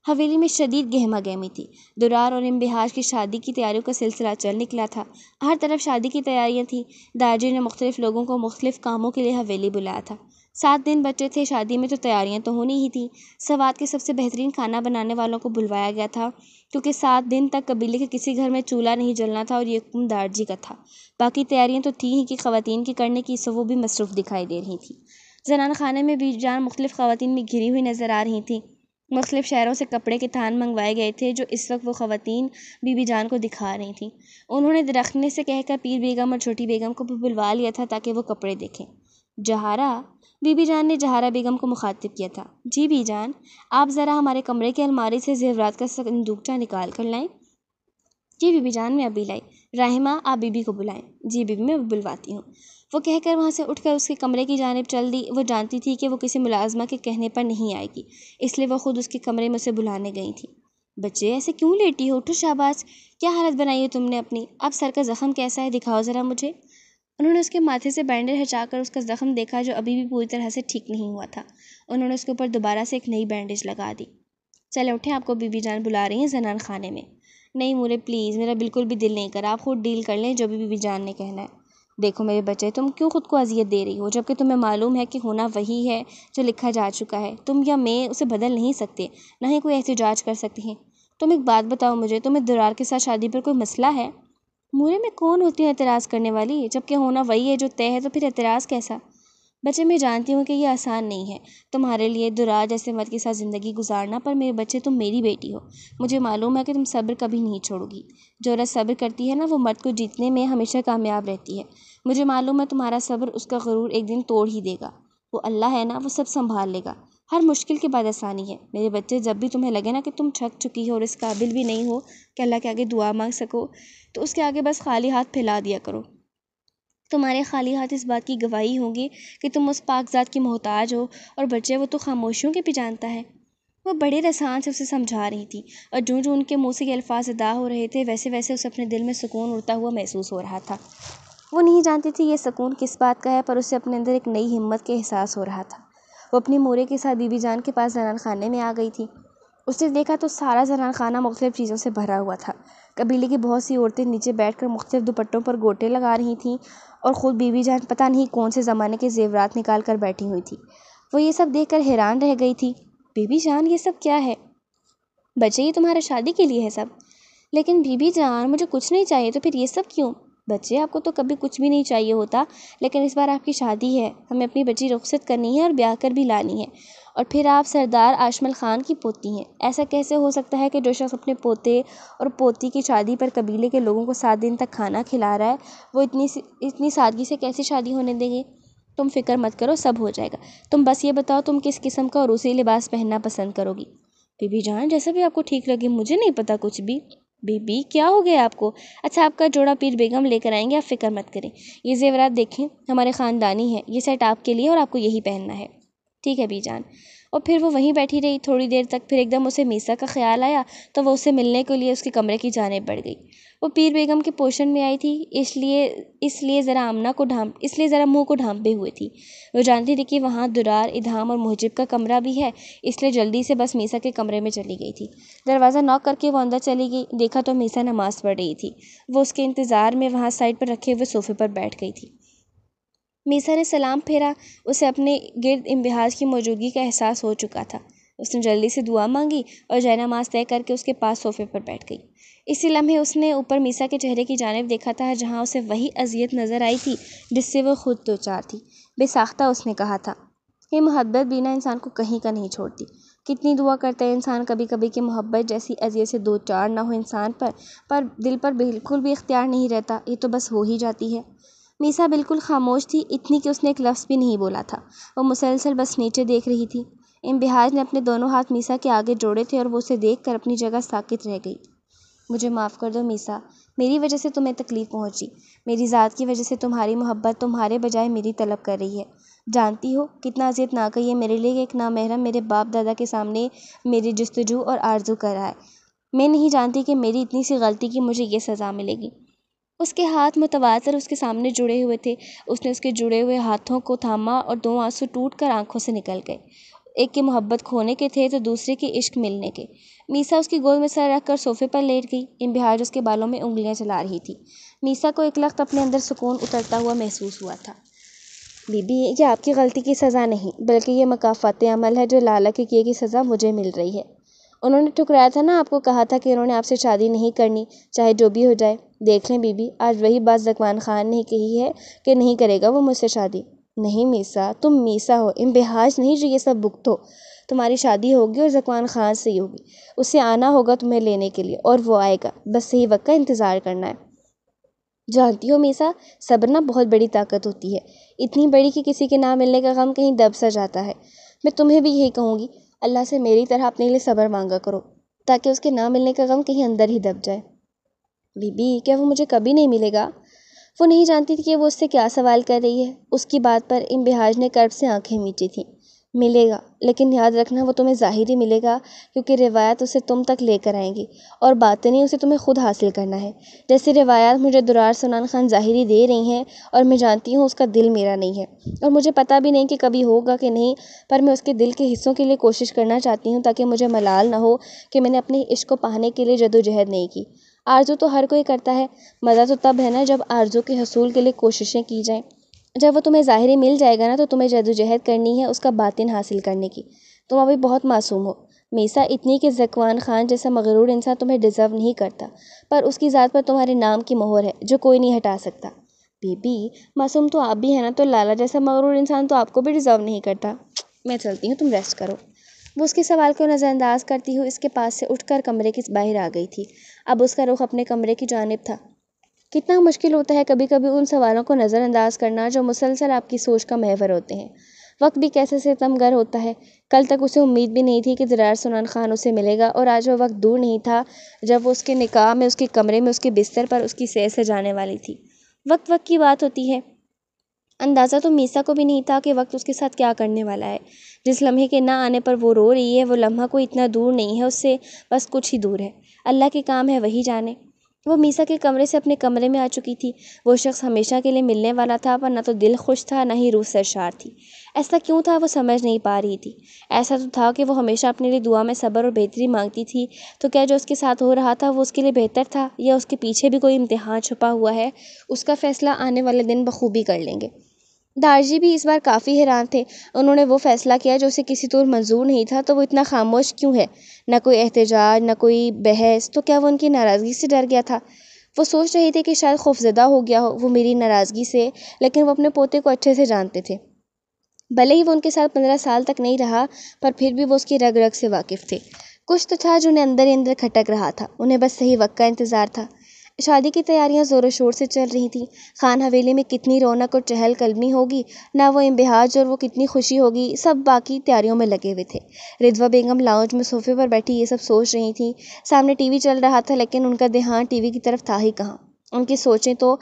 हवेली में शदीद गहमा गहमी थी दुरार और इम्बिहाज की शादी की तैयारियों का सिलसिला चल निकला था हर तरफ शादी की तैयारियां थी दाजी ने मुख्तलिफ़ लोगों को मुख्तलिफ़ कामों के लिए हवेली बुलाया था सात दिन बचे थे शादी में तो तैयारियां तो होनी ही थी सवाद के सबसे बेहतरीन खाना बनाने वालों को बुलवाया गया था क्योंकि सात दिन तक कबीले के किसी घर में चूल्हा नहीं जलना था और ये हुक्म दारजी का था बाकी तैयारियाँ तो थी ही कि ख़वातीन की करने की सो वो भी मसरूफ़ दिखाई दे रही थी जनान खाने में भी जान मुख्तलिफ़ ख़वातीन में घिरी हुई नज़र आ रही थी मुख्तु शहरों से कपड़े के थान मंगवाए गए थे जो इस वक्त वो खातन बीबी जान को दिखा रही थीं उन्होंने दरखने से कहकर पीर बेग़म और छोटी बेग़म को भी बुलवा लिया था ताकि वो कपड़े देखें जहारा बीबी जान ने जहारा बेगम को मुखातिब किया था जी बी जान आप ज़रा हमारे कमरे की अलमारी से जेवरात का संदूकचा निकाल कर लाएँ जी बीबी जान मैं अभी लाई राहिमा आप बीबी को बुलाएं जी बीबी मैं बुलवाती हूँ वो कहकर वहाँ से उठकर उसके कमरे की जानब चल दी वो जानती थी कि वो किसी मुलाजमा के कहने पर नहीं आएगी इसलिए वो ख़ुद उसके कमरे में उसे बुलाने गई थी बच्चे ऐसे क्यों लेटी हो उठो शाबाज क्या हालत बनाई है तुमने अपनी अब सर का ज़ख़म कैसा है दिखाओ ज़रा मुझे उन्होंने उसके माथे से बैंडेज कर उसका ज़ख़म देखा जो अभी भी पूरी तरह से ठीक नहीं हुआ था उन्होंने उसके ऊपर दोबारा से एक नई बैंडेज लगा दी चले उठें आपको बीबी जान बुला रही हैं जनान खाने में नहीं मुरे प्लीज़ मेरा बिल्कुल भी दिल नहीं करा आप खुद डील कर लें जो भी बीबी जान ने कहना है देखो मेरे बच्चे तुम क्यों खुद को अज़ियत दे रही हो जबकि तुम्हें मालूम है कि होना वही है जो लिखा जा चुका है तुम या मैं उसे बदल नहीं सकते ना ही कोई ऐसी जाँच कर सकती है तुम एक बात बताओ मुझे तुम्हें दरार के साथ शादी पर कोई मसला है मुरे में कौन होती है एतराज़ करने वाली जबकि होना वही है जो तय है तो फिर एतराज़ कैसा बच्चे मैं जानती हूँ कि ये आसान नहीं है तुम्हारे लिए दुरा जैसे मर्द के साथ ज़िंदगी गुज़ारना पर मेरे बच्चे तुम मेरी बेटी हो मुझे मालूम है कि तुम सब्र कभी नहीं छोड़ोगी जो औरत सब्र करती है ना वो मर्द को जीतने में हमेशा कामयाब रहती है मुझे मालूम है तुम्हारा सब्र उसका गरूर एक दिन तोड़ ही देगा वो अल्लाह है ना वो सब संभाल लेगा हर मुश्किल के बाद आसानी है मेरे बच्चे जब भी तुम्हें लगे ना कि तुम छक चुकी हो और इस काबिल भी नहीं हो कि अल्लाह के आगे दुआ मांग सको तो उसके आगे बस खाली हाथ फैला दिया करो तुम्हारे खाली हाथ इस बात की गवाही होगी कि तुम उस पाकजात की मोहताज हो और बच्चे वो तो खामोशियों के भी जानता है वह बड़े रसान से उसे समझा रही थी और जो जो उनके मुँह से ये अल्फाज अदा हो रहे थे वैसे वैसे उसे अपने दिल में सुकून उड़ता हुआ महसूस हो रहा था वो नहीं जानती थी ये सुकून किस बात का है पर उसे अपने अंदर एक नई हिम्मत के एहसास हो रहा था वो अपने मोरे के साथ बीबी जान के पास जनान खाने में आ गई थी उसने देखा तो सारा जनान खाना मुख्तलिफ चीज़ों से भरा हुआ था कबीले की बहुत सी औरतें नीचे बैठ कर मुख्तलिफ दुपट्टों पर गोटे लगा रही थीं और ख़ुद बीवी जान पता नहीं कौन से ज़माने के ज़ेवरात निकाल कर बैठी हुई थी वो ये सब देख कर हैरान रह गई थी बीबी जान ये सब क्या है बच्चे ये तुम्हारा शादी के लिए है सब लेकिन बीबी जान मुझे कुछ नहीं चाहिए तो फिर ये सब क्यों बच्चे आपको तो कभी कुछ भी नहीं चाहिए होता लेकिन इस बार आपकी शादी है हमें अपनी बच्ची रुखसत करनी है और ब्याह कर भी लानी है और फिर आप सरदार आशमल ख़ान की पोती हैं ऐसा कैसे हो सकता है कि जो शख़्स अपने पोते और पोती की शादी पर कबीले के लोगों को सात दिन तक खाना खिला रहा है वो इतनी सी इतनी सादगी से कैसे शादी होने देंगे तुम फ़िक्र मत करो सब हो जाएगा तुम बस ये बताओ तुम किस किस्म का और उसी लिबास पहनना पसंद करोगी बीबी जान जैसा भी आपको ठीक लगे मुझे नहीं पता कुछ भी बीबी क्या हो गया आपको अच्छा आपका जोड़ा पीर बेगम लेकर आएंगे आप फ़िक्र मत करें ये जेवरात देखें हमारे ख़ानदानी हैं ये सेट आपके लिए और आपको यही पहनना है ठीक है बीजान और फिर वो वहीं बैठी रही थोड़ी देर तक फिर एकदम उसे मीसा का ख्याल आया तो वो उसे मिलने के लिए उसके कमरे की जाने बढ़ गई वो पीर बेगम के पोषण में आई थी इसलिए इसलिए ज़रा आमना को ढांप इसलिए ज़रा मुंह को ढांपे हुए थी वो जानती थी कि वहाँ दुरार इधाम और महजिब का कमरा भी है इसलिए जल्दी से बस मीसा के कमरे में चली गई थी दरवाज़ा नॉक करके वो अंदर चली गई देखा तो मीसा नमाज़ पढ़ रही थी वो उसके इंतज़ार में वहाँ साइड पर रखे हुए सोफे पर बैठ गई थी मीसा ने सलाम फेरा उसे अपने गिरद इम्बिहाज की मौजूदगी का एहसास हो चुका था उसने जल्दी से दुआ मांगी और जय नमाज तय करके उसके पास सोफे पर बैठ गई इसी लम्हे उसने ऊपर मीसा के चेहरे की जानब देखा था जहाँ उसे वही अजियत नज़र आई थी जिससे वह खुद दो तो चार थी बेसाख्ता उसने कहा था ये मोहब्बत बिना इंसान को कहीं का नहीं छोड़ती कितनी दुआ करता है इंसान कभी कभी कि मोहब्बत जैसी अजियत से दो चार ना हो इंसान पर पर दिल पर बिल्कुल भी इख्तियार नहीं रहता ये तो बस हो ही जाती है मीसा बिल्कुल खामोश थी इतनी कि उसने एक लफ्ज़ भी नहीं बोला था वो मुसलसल बस नीचे देख रही थी इम्बिहाज ने अपने दोनों हाथ मीसा के आगे जोड़े थे और वो उसे देख कर अपनी जगह साकित रह गई मुझे माफ़ कर दो मीसा मेरी वजह से तुम्हें तकलीफ़ पहुंची मेरी ज़ात की वजह से तुम्हारी मोहब्बत तुम्हारे बजाय मेरी तलब कर रही है जानती हो कितना अजियत ना कहिए मेरे लिए एक नामहरम मेरे बाप दादा के सामने मेरी जस्तजू और आरजू कर रहा है मैं नहीं जानती कि मेरी इतनी सी गलती की मुझे ये सज़ा मिलेगी उसके हाथ मुतवाजर उसके सामने जुड़े हुए थे उसने उसके जुड़े हुए हाथों को थामा और दो आंसू टूट कर आँखों से निकल गए एक की मोहब्बत खोने के थे तो दूसरे के इश्क मिलने के मीसा उसकी गोद में सर रख कर सोफे पर लेट गई बिहार उसके बालों में उंगलियां चला रही थी मीसा को एक लख्त अपने अंदर सुकून उतरता हुआ महसूस हुआ था बीबी ये आपकी गलती की सज़ा नहीं बल्कि ये मकाफात अमल है जो लाला के किए की सज़ा मुझे मिल रही है उन्होंने ठुकराया था ना आपको कहा था कि उन्होंने आपसे शादी नहीं करनी चाहे जो भी हो जाए देख लें बीबी आज वही बात ज़कवान ख़ान ने कही है कि नहीं करेगा वो मुझसे शादी नहीं मीसा तुम मीसा हो बिहाज नहीं जो ये सब बुक हो तुम्हारी शादी होगी और ज़कवान ख़ान से ही होगी उसे आना होगा तुम्हें लेने के लिए और वो आएगा बस सही वक्त का इंतज़ार करना है जानती हो मीसा सब्र ना बहुत बड़ी ताकत होती है इतनी बड़ी कि किसी के ना मिलने का गम कहीं दब सा जाता है मैं तुम्हें भी यही कहूँगी अल्लाह से मेरी तरह अपने लिए सब्र मांगा करो ताकि उसके ना मिलने का गम कहीं अंदर ही दब जाए बीबी क्या वो मुझे कभी नहीं मिलेगा वो नहीं जानती थी कि वो उससे क्या सवाल कर रही है उसकी बात पर बिहाज ने कर्ब से आंखें मीटी थी मिलेगा लेकिन याद रखना वो तुम्हें ज़ाहिर ही मिलेगा क्योंकि रिवायत उसे तुम तक लेकर आएंगी और नहीं उसे तुम्हें खुद हासिल करना है जैसे रिवायत मुझे दुरार सुनान खान ज़ाहिरी दे रही हैं और मैं जानती हूँ उसका दिल मेरा नहीं है और मुझे पता भी नहीं कि कभी होगा कि नहीं पर मैं उसके दिल के हिस्सों के लिए कोशिश करना चाहती हूँ ताकि मुझे मलाल ना हो कि मैंने अपने इश्क को पाने के लिए जदोजहद नहीं की आरज़ू तो हर कोई करता है मज़ा तो तब है ना जब आरज़ू के हसूल के लिए कोशिशें की जाएं जब वो तुम्हें ज़ाहिरी मिल जाएगा ना तो तुम्हें जदोजहद करनी है उसका बातिन हासिल करने की तुम अभी बहुत मासूम हो मीसा इतनी कि जकवान खान जैसा मगरूर इंसान तुम्हें डिज़र्व नहीं करता पर उसकी ज़ात पर तुम्हारे नाम की मोहर है जो कोई नहीं हटा सकता बीबी मासूम तो आप भी है ना तो लाला जैसा मगरूर इंसान तो आपको भी डिज़र्व नहीं करता मैं चलती हूँ तुम रेस्ट करो वो उसके सवाल को नज़रअंदाज करती हुई इसके पास से उठकर कमरे के बाहर आ गई थी अब उसका रुख अपने कमरे की जानब था कितना मुश्किल होता है कभी कभी उन सवालों को नज़रअंदाज करना जो मुसलसल आपकी सोच का महवर होते हैं वक्त भी कैसे से तमगर होता है कल तक उसे उम्मीद भी नहीं थी कि ज़रार सुनान खान उसे मिलेगा और आज वो वक्त दूर नहीं था जब वो उसके निकाह में उसके कमरे में उसके बिस्तर पर उसकी सैर से जाने वाली थी वक्त वक्त की बात होती है अंदाज़ा तो मीसा को भी नहीं था कि वक्त उसके साथ क्या करने वाला है जिस लम्हे के ना आने पर वो रो रही है वो लम्हा कोई इतना दूर नहीं है उससे बस कुछ ही दूर है अल्लाह के काम है वही जाने वो मीसा के कमरे से अपने कमरे में आ चुकी थी वो शख्स हमेशा के लिए मिलने वाला था पर ना तो दिल खुश था ना ही रूह सरशार थी ऐसा क्यों था वो समझ नहीं पा रही थी ऐसा तो था कि वो हमेशा अपने लिए दुआ में सब्र और बेहतरी मांगती थी तो क्या जो उसके साथ हो रहा था वो उसके लिए बेहतर था या उसके पीछे भी कोई इम्तहान छुपा हुआ है उसका फ़ैसला आने वाले दिन बखूबी कर लेंगे दारजी भी इस बार काफ़ी हैरान थे उन्होंने वो फ़ैसला किया जो उसे किसी तौर मंज़ूर नहीं था तो वो इतना खामोश क्यों है ना कोई एहतजाज ना कोई बहस तो क्या वो उनकी नाराज़गी से डर गया था वो सोच रहे थे कि शायद खौफजदा हो गया हो वो मेरी नाराज़गी से लेकिन वो अपने पोते को अच्छे से जानते थे भले ही वो उनके साथ पंद्रह साल तक नहीं रहा पर फिर भी वो उसकी रग रग से वाकिफ़ थे कुछ तो था जो उन्हें अंदर ही अंदर खटक रहा था उन्हें बस सही वक्त का इंतज़ार था शादी की तैयारियाँ ज़ोरों शोर से चल रही थी खान हवेली में कितनी रौनक और चहल कलमी होगी ना वो इम्बिहाज और वो कितनी खुशी होगी सब बाकी तैयारियों में लगे हुए थे रिधवा बेगम लाउंज में सोफे पर बैठी ये सब सोच रही थी सामने टीवी चल रहा था लेकिन उनका ध्यान टीवी की तरफ था ही कहाँ उनकी सोचें तो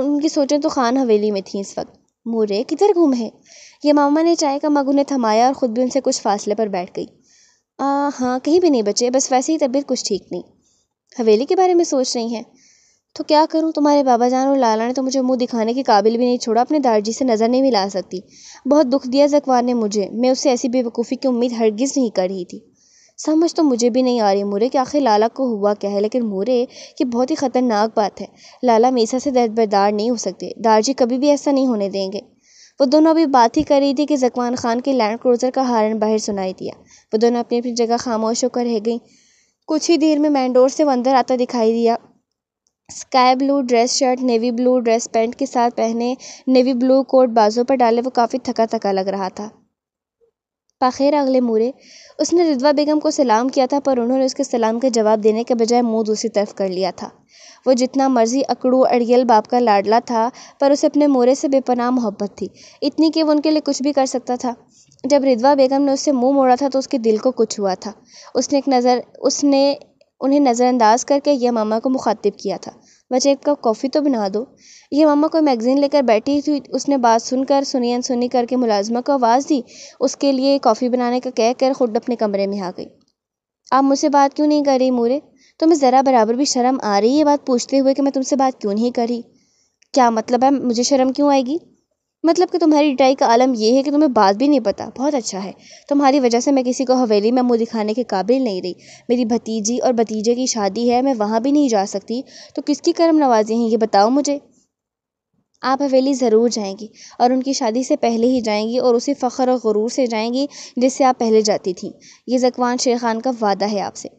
उनकी सोचें तो खान हवेली में थी इस वक्त मोरे किधर घूम है ये मामा ने चाय का मग उन्हें थमाया और ख़ुद भी उनसे कुछ फासले पर बैठ गई हाँ कहीं भी नहीं बचे बस वैसे ही तबीयत कुछ ठीक नहीं हवेली के बारे में सोच रही हैं तो क्या करूँ तुम्हारे बाबा जान और लाला ने तो मुझे मुंह दिखाने के काबिल भी नहीं छोड़ा अपने दारजी से नज़र नहीं मिला सकती बहुत दुख दिया जकवार ने मुझे मैं उससे ऐसी बेवकूफ़ी की उम्मीद हरगिज़ नहीं कर रही थी समझ तो मुझे भी नहीं आ रही मोरे कि आखिर लाला को हुआ क्या है लेकिन मोरे कि बहुत ही ख़तरनाक बात है लाला मीसा से दर्दबरदार नहीं हो सकते दारजी कभी भी ऐसा नहीं होने देंगे वो दोनों अभी बात ही कर रही थी कि जकवान खान के लैंड क्रूज़र का हारन बाहर सुनाई दिया वो दोनों अपनी अपनी जगह खामोश होकर रह गई कुछ ही देर में मैंडोर से अंदर आता दिखाई दिया sky blue dress shirt navy blue dress pant के साथ पहने नेवी ब्लू कोट बाजू पर डाले वो काफ़ी थका थका लग रहा था पाखेर अगले मूरे उसने रिदवा बेगम को सलाम किया था पर उन्होंने उसके सलाम के जवाब देने के बजाय मुंह दूसरी तरफ कर लिया था वो जितना मर्जी अकड़ू अड़ियल बाप का लाडला था पर उसे अपने मोरे से बेपनाह मोहब्बत थी इतनी कि वो उनके लिए कुछ भी कर सकता था जब रिजवा बेगम ने उससे मुंह मोड़ा था तो उसके दिल को कुछ हुआ था उसने एक नज़र उसने उन्हें नज़रअंदाज करके यह मामा को मुखातिब किया था बच्चे एक कप कॉफ़ी तो बना दो यह मामा कोई मैगज़ीन लेकर बैठी थी उसने बात सुनकर सुनियन सुनी करके मुलाजमा को आवाज़ दी उसके लिए कॉफ़ी बनाने का कह कर खुद अपने कमरे में आ गई आप मुझसे बात क्यों नहीं कर रही मूरे तुम्हें ज़रा बराबर भी शर्म आ रही है बात पूछते हुए कि मैं तुमसे बात क्यों नहीं करी क्या मतलब है मुझे शर्म क्यों आएगी मतलब कि तुम्हारी डाई का आलम यह है कि तुम्हें बात भी नहीं पता बहुत अच्छा है तुम्हारी वजह से मैं किसी को हवेली में मुँह दिखाने के काबिल नहीं रही मेरी भतीजी और भतीजे की शादी है मैं वहाँ भी नहीं जा सकती तो किसकी करम नवाजी हैं ये बताओ मुझे आप हवेली ज़रूर जाएंगी और उनकी शादी से पहले ही जाएंगी और उसी फ़ख्र और गुरूर से जाएंगी जिससे आप पहले जाती थीं ये जकवान शेर खान का वादा है आपसे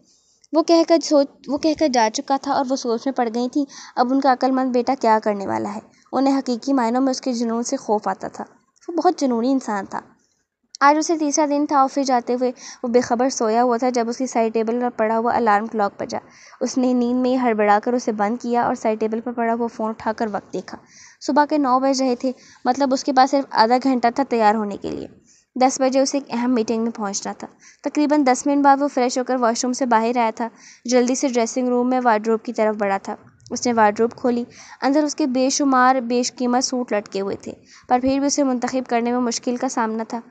वो कहकर सोच वो कहकर जा चुका था और वो सोच में पड़ गई थी अब उनका अक्लमंद बेटा क्या करने वाला है उन्हें हकीकी मायनों में उसके जुनून से खौफ आता था वो बहुत जुनूनी इंसान था आज उसे तीसरा दिन था ऑफिस जाते हुए वो बेखबर सोया हुआ था जब उसकी साइड टेबल पर पड़ा हुआ अलार्म क्लॉक बजा उसने नींद में हड़बड़ा कर उसे बंद किया और साइड टेबल पर पड़ा हुआ फ़ोन उठाकर वक्त देखा सुबह के नौ बज रहे थे मतलब उसके पास सिर्फ आधा घंटा था तैयार होने के लिए दस बजे उसे एक अहम मीटिंग में पहुंचना था तकरीबन दस मिनट बाद वो फ़्रेश होकर वॉशरूम से बाहर आया था जल्दी से ड्रेसिंग रूम में वार्ड्रोब की तरफ बढ़ा था उसने वार्ड्रोब खोली अंदर उसके बेशुमार बेशकीमत सूट लटके हुए थे पर फिर भी उसे मुंतखब करने में मुश्किल का सामना था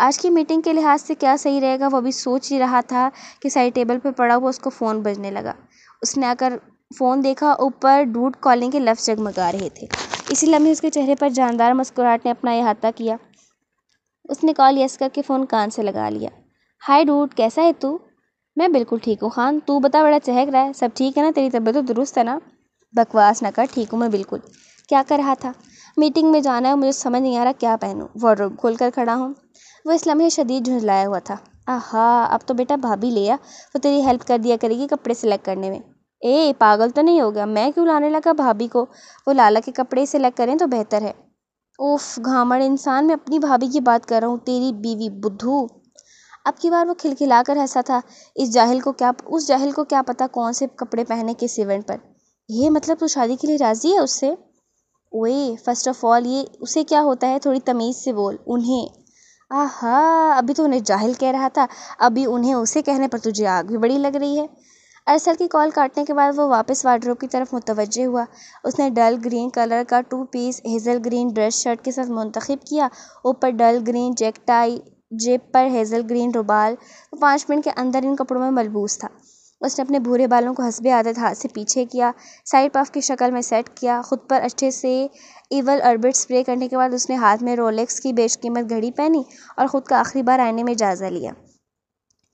आज की मीटिंग के लिहाज से क्या सही रहेगा वो अभी सोच ही रहा था कि साइड टेबल पर पड़ा हुआ उसको फ़ोन बजने लगा उसने आकर फ़ोन देखा ऊपर डूट कॉलिंग के लफ्ज़ जगमगा रहे थे इसी लम्हे उसके चेहरे पर जानदार मुस्कुराहट ने अपना अहाता किया उसने कॉल यस करके फ़ोन कान से लगा लिया हाय डूट कैसा है तू मैं बिल्कुल ठीक हूँ खान तू बता बड़ा चहक रहा है सब ठीक है ना तेरी तबीयत तो दुरुस्त है ना बकवास ना कर ठीक हूँ मैं बिल्कुल क्या कर रहा था मीटिंग में जाना है मुझे समझ नहीं आ रहा क्या पहनूँ वार्डरोब खोल कर खड़ा हूँ वो इस लम्हे शदीद झुंझलाया हुआ था आहा अब तो बेटा भाभी ले आ वो तेरी हेल्प कर दिया करेगी कपड़े सेलेक्ट करने में ए पागल तो नहीं हो गया मैं क्यों लाने लगा भाभी को वो लाला के कपड़े सेलेक्ट करें तो बेहतर है उफ घामड़ इंसान मैं अपनी भाभी की बात कर रहा हूँ तेरी बीवी बुद्धू अब की बार वो खिलखिला कर हंसा था इस जाहिल को क्या उस जाहिल को क्या पता कौन से कपड़े पहने किस इवेंट पर ये मतलब तू शादी के लिए राज़ी है उससे ओए फर्स्ट ऑफ ऑल ये उसे क्या होता है थोड़ी तमीज़ से बोल उन्हें आहा अभी तो उन्हें जाहिल कह रहा था अभी उन्हें उसे कहने पर तुझे आग भी बड़ी लग रही है अरसल की कॉल काटने के बाद वो वापस वार्ड्रोब की तरफ मुतवजह हुआ उसने डल ग्रीन कलर का two piece hazel green dress shirt के साथ मुंतखब किया ऊपर डल ग्रीन जैक टाई जेब पर हेज़ल ग्रीन रुबाल वो पाँच मिनट के अंदर इन कपड़ों में मलबूस था उसने अपने भूरे बालों को हंसबे आदत हाथ से पीछे किया साइड पफ की शक्ल में सेट किया ख़ुद पर अच्छे से इवल अर्बिट स्प्रे करने के बाद उसने हाथ में रोलेक्स की बेशकीमत घड़ी पहनी और ख़ुद का आखिरी बार आईने में जायज़ा लिया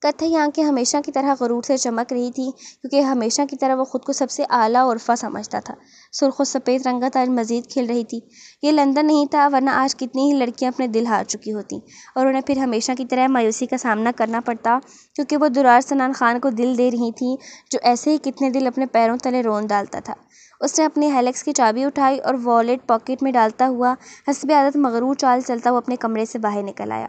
कथई आंखें हमेशा की तरह गरूर से चमक रही थी क्योंकि हमेशा की तरह वो ख़ुद को सबसे आला उर्फ़ा समझता था सुरख सफ़ेद रंगत आज मज़ीद खिल रही थी ये लंदन नहीं था वरना आज कितनी ही लड़कियाँ अपने दिल हार चुकी होती और उन्हें फिर हमेशा की तरह मायूसी का सामना करना पड़ता क्योंकि वो दुरार सनान खान को दिल दे रही थी जो ऐसे ही कितने दिल अपने पैरों तले रोन डालता था उसने अपनी हेलेक्स की चाबी उठाई और वॉलेट पॉकेट में डालता हुआ हसब आदत मगरूर चाल चलता वो अपने कमरे से बाहर निकल आया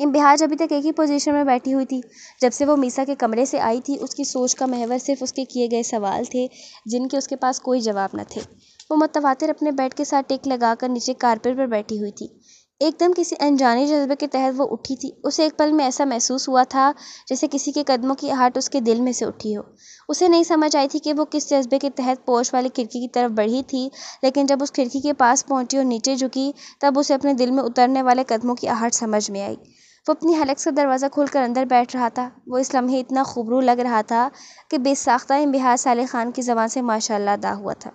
इम्तिहाज़ अभी तक एक ही पोजीशन में बैठी हुई थी जब से वो मीसा के कमरे से आई थी उसकी सोच का महवर सिर्फ उसके किए गए सवाल थे जिनके उसके पास कोई जवाब न थे वो मतवातर अपने बेड के साथ टेक लगाकर नीचे कारपेट पर बैठी हुई थी एकदम किसी अनजाने जज्बे के तहत वो उठी थी उसे एक पल में ऐसा महसूस हुआ था जैसे किसी के कदमों की आहट उसके दिल में से उठी हो उसे नहीं समझ आई थी कि वो किस जज्बे के तहत पोश वाली खिड़की की तरफ बढ़ी थी लेकिन जब उस खिड़की के पास पहुंची और नीचे झुकी तब उसे अपने दिल में उतरने वाले कदमों की आहट समझ में आई वो अपनी हलक से दरवाज़ा खोल कर अंदर बैठ रहा था वो इस लम्हे इतना खूबरू लग रहा था कि बेसाख्ता बिहार साले खान की ज़बान से माशाल्लाह अदा हुआ था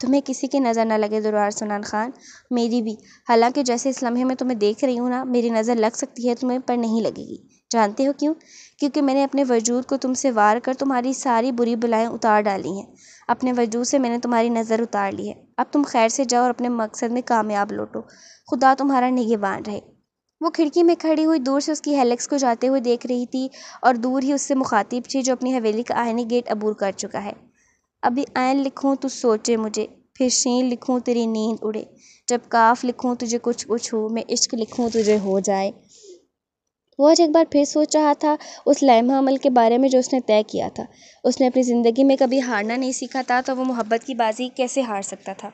तुम्हें किसी की नज़र ना लगे दुरार सुनान खान मेरी भी हालांकि जैसे इस लम्हे में तुम्हें देख रही हूँ ना मेरी नज़र लग सकती है तुम्हें पर नहीं लगेगी जानते हो क्यों क्योंकि मैंने अपने वजूद को तुमसे वार कर तुम्हारी सारी बुरी बुलाएँ उतार डाली हैं अपने वजूद से मैंने तुम्हारी नज़र उतार ली है अब तुम खैर से जाओ और अपने मकसद में कामयाब लौटो खुदा तुम्हारा निगेबान रहे वो खिड़की में खड़ी हुई दूर से उसकी हेलेक्स को जाते हुए देख रही थी और दूर ही उससे मुखातिब थी जो अपनी हवेली का आयनी गेट अबूर कर चुका है अभी आयन लिखूँ तो सोचे मुझे फिर शीन लिखूँ तेरी नींद उड़े जब काफ लिखूँ तुझे कुछ कुछ हो मैं इश्क लिखूँ तुझे हो जाए वो आज एक बार फिर सोच रहा था उस लम्हा अमल के बारे में जो उसने तय किया था उसने अपनी ज़िंदगी में कभी हारना नहीं सीखा था तो वो मोहब्बत की बाजी कैसे हार सकता था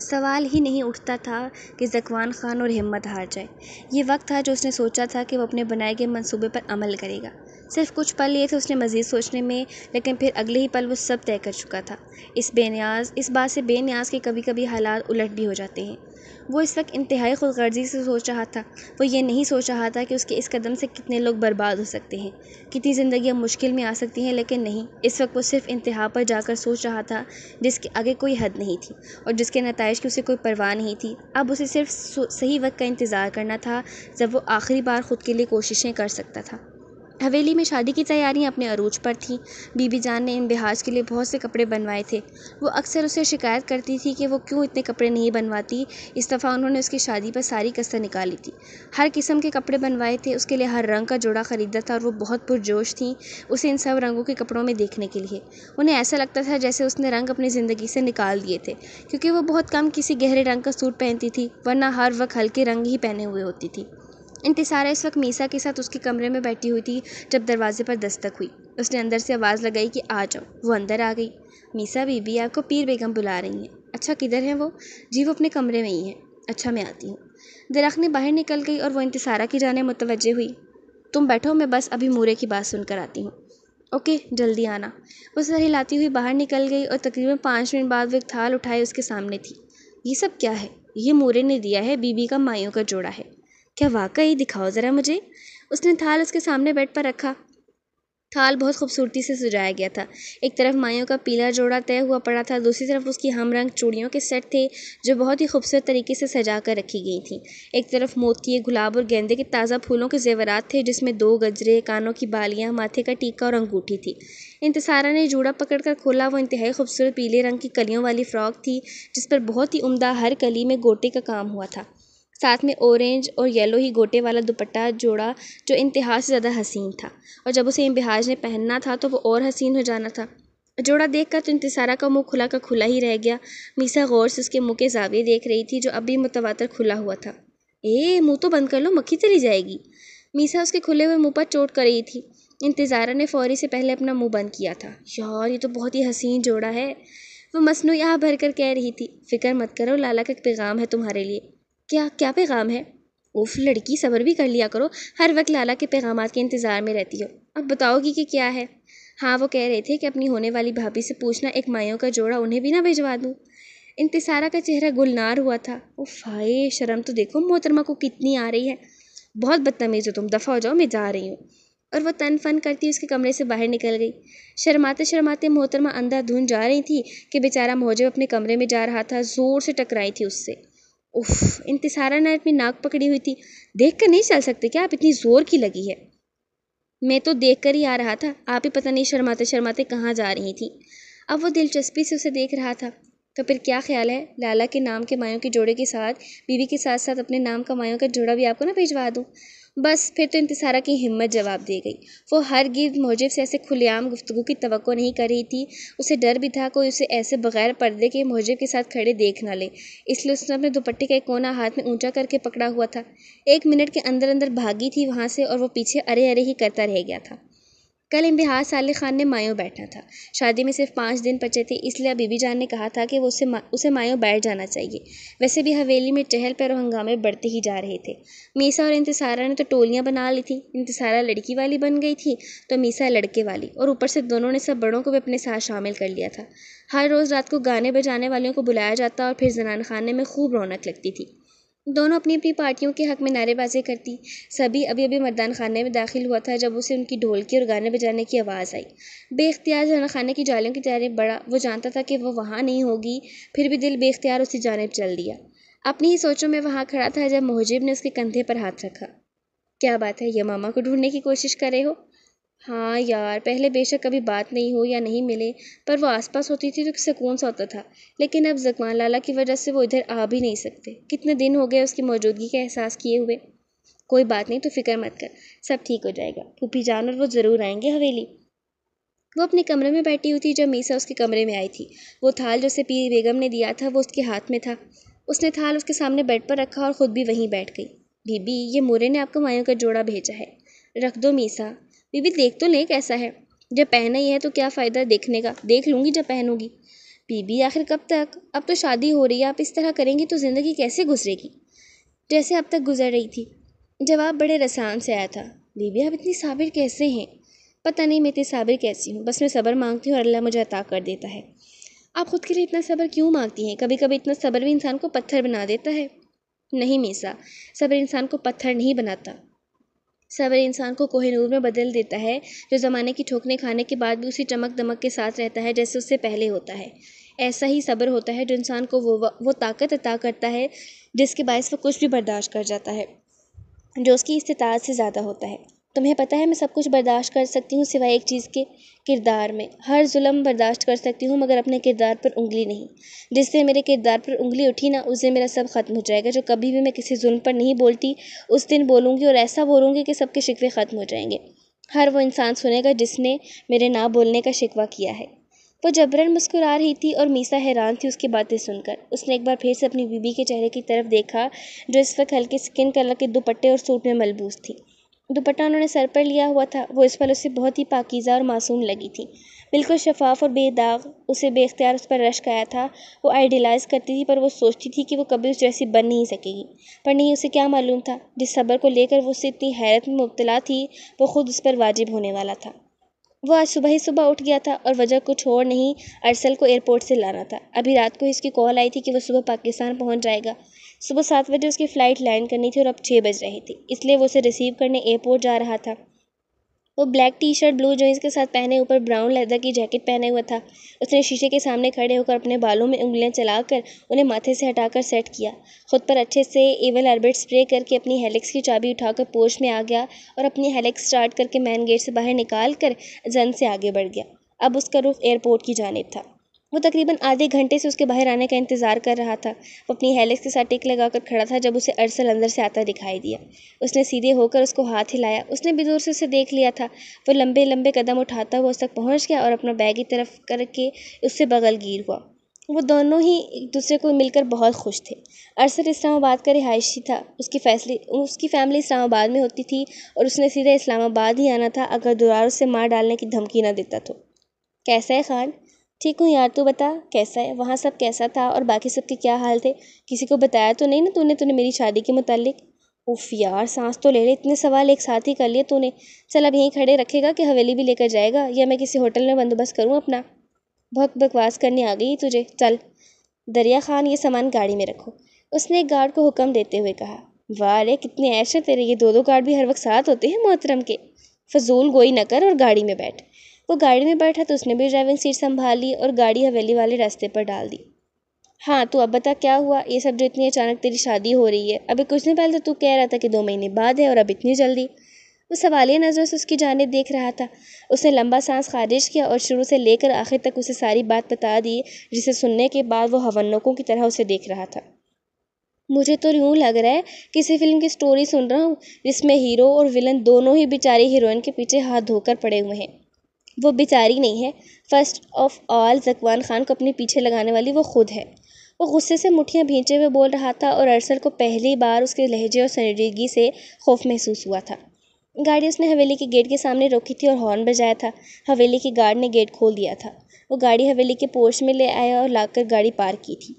सवाल ही नहीं उठता था कि ज़कवान ख़ान और हिम्मत हार जाए ये वक्त था जो उसने सोचा था कि वो अपने बनाए गए मंसूबे पर अमल करेगा सिर्फ कुछ पल ये थे उसने मज़ीद सोचने में लेकिन फिर अगले ही पल वो सब तय कर चुका था इस बेनियाज इस बात से बेनियाज के कभी कभी हालात उलट भी हो जाते हैं वो इस वक्त इंतहाई ख़ुद गर्ज़ी से सोच रहा था वो ये नहीं सोच रहा था कि उसके इस कदम से कितने लोग बर्बाद हो सकते हैं कितनी ज़िंदगियाँ मुश्किल में आ सकती हैं लेकिन नहीं इस वक्त वो सिर्फ़ इंतहा पर जाकर सोच रहा था जिसके आगे कोई हद नहीं थी और जिसके नतज की उसे कोई परवाह नहीं थी अब उसे सिर्फ सही वक्त का इंतज़ार करना था जब वो आखिरी बार ख़ुद के लिए कोशिशें कर सकता था हवेली में शादी की तैयारियाँ अपने अरूज पर थीं बीबी जान ने इन बिहाज के लिए बहुत से कपड़े बनवाए थे वो अक्सर उससे शिकायत करती थी कि वो क्यों इतने कपड़े नहीं बनवाती इस दफ़ा उन्होंने उसकी शादी पर सारी कसर निकाली थी हर किस्म के कपड़े बनवाए थे उसके लिए हर रंग का जोड़ा ख़रीदा था और वो बहुत पुरजोश थी उसे इन सब रंगों के कपड़ों में देखने के लिए उन्हें ऐसा लगता था जैसे उसने रंग अपनी ज़िंदगी से निकाल दिए थे क्योंकि वो बहुत कम किसी गहरे रंग का सूट पहनती थी वरना हर वक्त हल्के रंग ही पहने हुए होती थी इंतिसारा इस वक्त मीसा के साथ उसके कमरे में बैठी हुई थी जब दरवाजे पर दस्तक हुई उसने अंदर से आवाज़ लगाई कि आ जाओ वो अंदर आ गई मीसा बीबी आपको पीर बेगम बुला रही हैं अच्छा किधर हैं वो जी वो अपने कमरे में ही हैं अच्छा मैं आती हूँ दरख्त ने बाहर निकल गई और वो इंतसारा की जाने मुतवजह हुई तुम बैठो मैं बस अभी मूरे की बात सुनकर आती हूँ ओके जल्दी आना वो सर हिलाती हुई बाहर निकल गई और तकरीबन पाँच मिनट बाद वो एक थाल उठाए उसके सामने थी ये सब क्या है ये मूरे ने दिया है बीबी का माइयों का जोड़ा है क्या वाकई दिखाओ ज़रा मुझे उसने थाल उसके सामने बेड पर रखा थाल बहुत खूबसूरती से सजाया गया था एक तरफ माइयों का पीला जोड़ा तय हुआ पड़ा था दूसरी तरफ उसकी हम रंग चूड़ियों के सेट थे जो बहुत ही खूबसूरत तरीके से सजा कर रखी गई थी एक तरफ मोती गुलाब और गेंदे के ताज़ा फूलों के जेवरात थे जिसमें दो गजरे कानों की बालियाँ माथे का टीका और अंगूठी थी इंतसारा ने जूड़ा कर खोला वो इंतहाई खूबसूरत पीले रंग की कलियों वाली फ़्रॉक थी जिस पर बहुत ही उमदा हर कली में गोटे का काम हुआ था साथ में ऑरेंज और येलो ही गोटे वाला दुपट्टा जोड़ा जो इंतहा से ज़्यादा हसीन था और जब उसे इम्बिहाज ने पहनना था तो वो और हसीन हो जाना था जोड़ा देखकर तो इंतसारा का मुंह खुला का खुला ही रह गया मीसा गौर से उसके मुँह के जावे देख रही थी जो अभी मुतवातर खुला हुआ था ए मुँह तो बंद कर लो मक्खी चली जाएगी मीसा उसके खुले हुए मुँह पर चोट कर रही थी इंतज़ारा ने फौरी से पहले अपना मुंह बंद किया था यार ये तो बहुत ही हसीन जोड़ा है वो मसनू यहाँ भर कर कह रही थी फ़िक्र मत करो लाला का एक पैगाम है तुम्हारे लिए क्या क्या पैग़ाम है उफ़ लड़की सब्र भी कर लिया करो हर वक्त लाला के पैगाम के इंतज़ार में रहती हो अब बताओगी कि क्या है हाँ वो कह रहे थे कि अपनी होने वाली भाभी से पूछना एक माइयों का जोड़ा उन्हें भी ना भिजवा दूँ इंतसारा का चेहरा गुलनार हुआ था उफ़ हाय शर्म तो देखो मोहतरमा को कितनी आ रही है बहुत बदतमीज़ हो तुम दफ़ा हो जाओ मैं जा रही हूँ और वह तन फन करती उसके कमरे से बाहर निकल गई शर्माते शर्माते मोहतरमा धुन जा रही थी कि बेचारा मोहजब अपने कमरे में जा रहा था ज़ोर से टकराई थी उससे उफ इंतसारा ने अपनी नाक पकड़ी हुई थी देख कर नहीं चल सकते क्या आप इतनी ज़ोर की लगी है मैं तो देख कर ही आ रहा था आप ही पता नहीं शर्माते शर्माते कहाँ जा रही थी अब वो दिलचस्पी से उसे देख रहा था तो फिर क्या ख्याल है लाला के नाम के मायों के जोड़े के साथ बीवी के साथ साथ अपने नाम का मायों का जोड़ा भी आपको ना भिजवा दूँ बस फिर तो इंतसारा की हिम्मत जवाब दे गई वो हर हरगिज़ मोजिब से ऐसे खुलेआम गुफ्तगू की तो नहीं कर रही थी उसे डर भी था कोई उसे ऐसे बगैर पर्दे के मोजिब के साथ खड़े देख ना ले इसलिए उसने अपने दुपट्टे का एक कोना हाथ में ऊंचा करके पकड़ा हुआ था एक मिनट के अंदर अंदर भागी थी वहाँ से और वो पीछे अरे अरे ही करता रह गया था कल इम्तिहाज साले खान ने मायों बैठना था शादी में सिर्फ पाँच दिन बचे थे इसलिए बीबी जान ने कहा था कि वो उसे मा, उसे मायों बैठ जाना चाहिए वैसे भी हवेली में चहल पहल और हंगामे बढ़ते ही जा रहे थे मीसा और इंतसारा ने तो टोलियाँ बना ली थी इंतसारा लड़की वाली बन गई थी तो मीसा लड़के वाली और ऊपर से दोनों ने सब बड़ों को भी अपने साथ शामिल कर लिया था हर रोज़ रात को गाने बजाने वालों को बुलाया जाता और फिर जनान खाने में खूब रौनक लगती थी दोनों अपनी अपनी पार्टियों के हक में नारेबाजी करती सभी अभी अभी मर्दान खाने में दाखिल हुआ था जब उसे उनकी ढोल की और गाने बजाने की आवाज़ आई बेख्तियार जाना खाने की जालियों की तैयारी बढ़ा वो जानता था कि वो वहाँ नहीं होगी फिर भी दिल बेख्तियार उसी जानब चल दिया अपनी ही सोचों में वहाँ खड़ा था जब मोहजिब ने उसके कंधे पर हाथ रखा क्या बात है यह मामा को ढूंढने की कोशिश कर रहे हो हाँ यार पहले बेशक कभी बात नहीं हो या नहीं मिले पर वो आसपास होती थी तो सुकून सा होता था लेकिन अब जगमान लाला की वजह से वो इधर आ भी नहीं सकते कितने दिन हो गए उसकी मौजूदगी का एहसास किए हुए कोई बात नहीं तो फिक्र मत कर सब ठीक हो जाएगा पूपी जान और वो ज़रूर आएंगे हवेली वो अपने कमरे में बैठी हुई थी जब मीसा उसके कमरे में आई थी वो थाल जो उसे पीर बेगम ने दिया था वो उसके हाथ में था उसने थाल उसके सामने बेड पर रखा और ख़ुद भी वहीं बैठ गई बीबी ये मोरे ने आपको मायों का जोड़ा भेजा है रख दो मीसा बीबी देख तो ले कैसा है जब पहना ही है तो क्या फ़ायदा देखने का देख लूँगी जब पहनूंगी बीबी आखिर कब तक अब तो शादी हो रही है आप इस तरह करेंगी तो ज़िंदगी कैसे गुजरेगी जैसे अब तक गुजर रही थी जवाब बड़े रसान से आया था बीबी आप इतनी साबिर कैसे हैं पता नहीं मैं इतनी साबिर कैसी हूँ बस मैं सब्र मांगती हूँ और अल्लाह मुझे अता कर देता है आप ख़ुद के लिए इतना सब्र क्यों मांगती हैं कभी कभी इतना सब्र भी इंसान को पत्थर बना देता है नहीं मीसा सब्र इंसान को पत्थर नहीं बनाता सबर इंसान को नूर में बदल देता है जो ज़माने की ठोकने खाने के बाद भी उसी चमक दमक के साथ रहता है जैसे उससे पहले होता है ऐसा ही सब्र होता है जो इंसान को वो वो ताकत अता करता है जिसके बायस वो कुछ भी बर्दाश्त कर जाता है जो उसकी इस्तात से ज़्यादा होता है तुम्हें पता है मैं सब कुछ बर्दाश्त कर सकती हूँ सिवाय एक चीज़ के किरदार में हर जुल्म बर्दाश्त कर सकती हूँ मगर अपने किरदार पर उंगली नहीं जिस दिन मेरे किरदार पर उंगली उठी ना उस दिन मेरा सब ख़त्म हो जाएगा जो कभी भी मैं किसी जुल्म पर नहीं बोलती उस दिन बोलूँगी और ऐसा बोलूँगी कि सबके शिकवे ख़त्म हो जाएंगे हर वो इंसान सुनेगा जिसने मेरे ना बोलने का शिकवा किया है वो जबरन मुस्कुरा रही थी और मीसा हैरान थी उसकी बातें सुनकर उसने एक बार फिर से अपनी बीबी के चेहरे की तरफ देखा जो इस वक्त हल्के स्किन कलर के दुपट्टे और सूट में मलबूस थी दुपट्टा उन्होंने सर पर लिया हुआ था वो इस पल उसे बहुत ही पाकिज़ा और मासूम लगी थी बिल्कुल शफाफ और बेदाग उसे बेख्तियार उस पर रश आया था वो आइडियलाइज़ करती थी पर वो सोचती थी कि वो कभी उस जैसी बन नहीं सकेगी पर नहीं उसे क्या मालूम था जिस सब्र को लेकर वो उससे इतनी हैरत में मुबतला थी वो ख़ुद उस पर वाजिब होने वाला था वो आज सुबह ही सुबह उठ गया था और वजह कुछ और नहीं अरसल को एयरपोर्ट से लाना था अभी रात को इसकी कॉल आई थी कि वो सुबह पाकिस्तान पहुंच जाएगा सुबह सात बजे उसकी फ़्लाइट लैंड करनी थी और अब छः बज रही थी इसलिए वो उसे रिसीव करने एयरपोर्ट जा रहा था वो black T-shirt blue jeans के साथ पहने ऊपर ब्राउन लेदर की जैकेट पहने हुआ था उसने शीशे के सामने खड़े होकर अपने बालों में उंगलियां चलाकर उन्हें माथे से हटाकर सेट किया खुद पर अच्छे से एवल एर्बिट स्प्रे करके अपनी हेलिक्स की चाबी उठाकर पोर्च में आ गया और अपनी हेलिक्स स्टार्ट करके मैन गेट से बाहर निकाल कर जन से आगे बढ़ गया अब उसका रुख एयरपोर्ट की जानब था वो तकरीबन आधे घंटे से उसके बाहर आने का इंतज़ार कर रहा था वो अपनी हेलिक्स के साथ टिक लगाकर खड़ा था जब उसे अरसल अंदर से आता दिखाई दिया उसने सीधे होकर उसको हाथ हिलाया उसने भी दूर से उसे देख लिया था वो लंबे लंबे कदम उठाता हुआ उस तक पहुँच गया और अपना बैग की तरफ करके उससे बगल गिर हुआ वो दोनों ही एक दूसरे को मिलकर बहुत खुश थे अरसल इस्लामाबाद का रिहायशी था उसकी फैसली उसकी फैमिली इस्लामाबाद में होती थी और उसने सीधे इस्लामाबाद ही आना था अगर दुरार उसे मार डालने की धमकी ना देता तो कैसा है खान ठीक हूँ यार तू बता कैसा है वहाँ सब कैसा था और बाकी सब के क्या हाल थे किसी को बताया तो नहीं ना तूने तूने मेरी शादी के मुतालिक उफ़ यार सांस तो ले ले इतने सवाल एक साथ ही कर लिए तूने चल अब यहीं खड़े रखेगा कि हवेली भी लेकर जाएगा या मैं किसी होटल में बंदोबस्त करूँ अपना बहुत बकवास करने आ गई तुझे चल दरिया खान ये सामान गाड़ी में रखो उसने एक गार्ड को हुक्म देते हुए कहा वाह रे कितने ऐश है तेरे ये दो दो गार्ड भी हर वक्त साथ होते हैं मोहतरम के फजूल गोई न कर और गाड़ी में बैठ वो गाड़ी में बैठा तो उसने भी ड्राइविंग सीट संभाली और गाड़ी हवेली वाले रास्ते पर डाल दी हाँ तू अब बता क्या हुआ ये सब जो इतनी अचानक तेरी शादी हो रही है अभी कुछ दिन पहले तो तू कह रहा था कि दो महीने बाद है और अब इतनी जल्दी वो सवालिया नज़रों से उसकी जानब देख रहा था उसने लंबा सांस खारिज किया और शुरू से लेकर आखिर तक उसे सारी बात बता दी जिसे सुनने के बाद वो हवनकों की तरह उसे देख रहा था मुझे तो यूँ लग रहा है किसी फिल्म की स्टोरी सुन रहा हूँ जिसमें हीरो और विलन दोनों ही बेचारे हीरोइन के पीछे हाथ धोकर पड़े हुए हैं वो बेचारी नहीं है first of all Zakwan Khan को अपने पीछे लगाने वाली वो ख़ुद है वो गुस्से से मुठियाँ भींचे हुए बोल रहा था और अरसल को पहली बार उसके लहजे और संजीदगी से खौफ महसूस हुआ था गाड़ी उसने हवेली के गेट के सामने रोकी थी और हॉर्न बजाया था हवेली के गार्ड ने गेट खोल दिया था वो गाड़ी हवेली के पोर्च में ले आया और लाकर गाड़ी पार्क की थी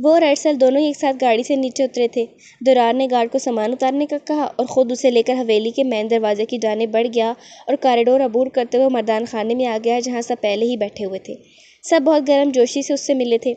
वो और अरसल दोनों ही एक साथ गाड़ी से नीचे उतरे थे दुरार ने गार्ड को सामान उतारने का कहा और ख़ुद उसे लेकर हवेली के मैन दरवाजे की जाने बढ़ गया और कॉरिडोर अबूर करते हुए मरदान खाने में आ गया जहाँ सब पहले ही बैठे हुए थे सब बहुत गर्म जोशी से उससे मिले थे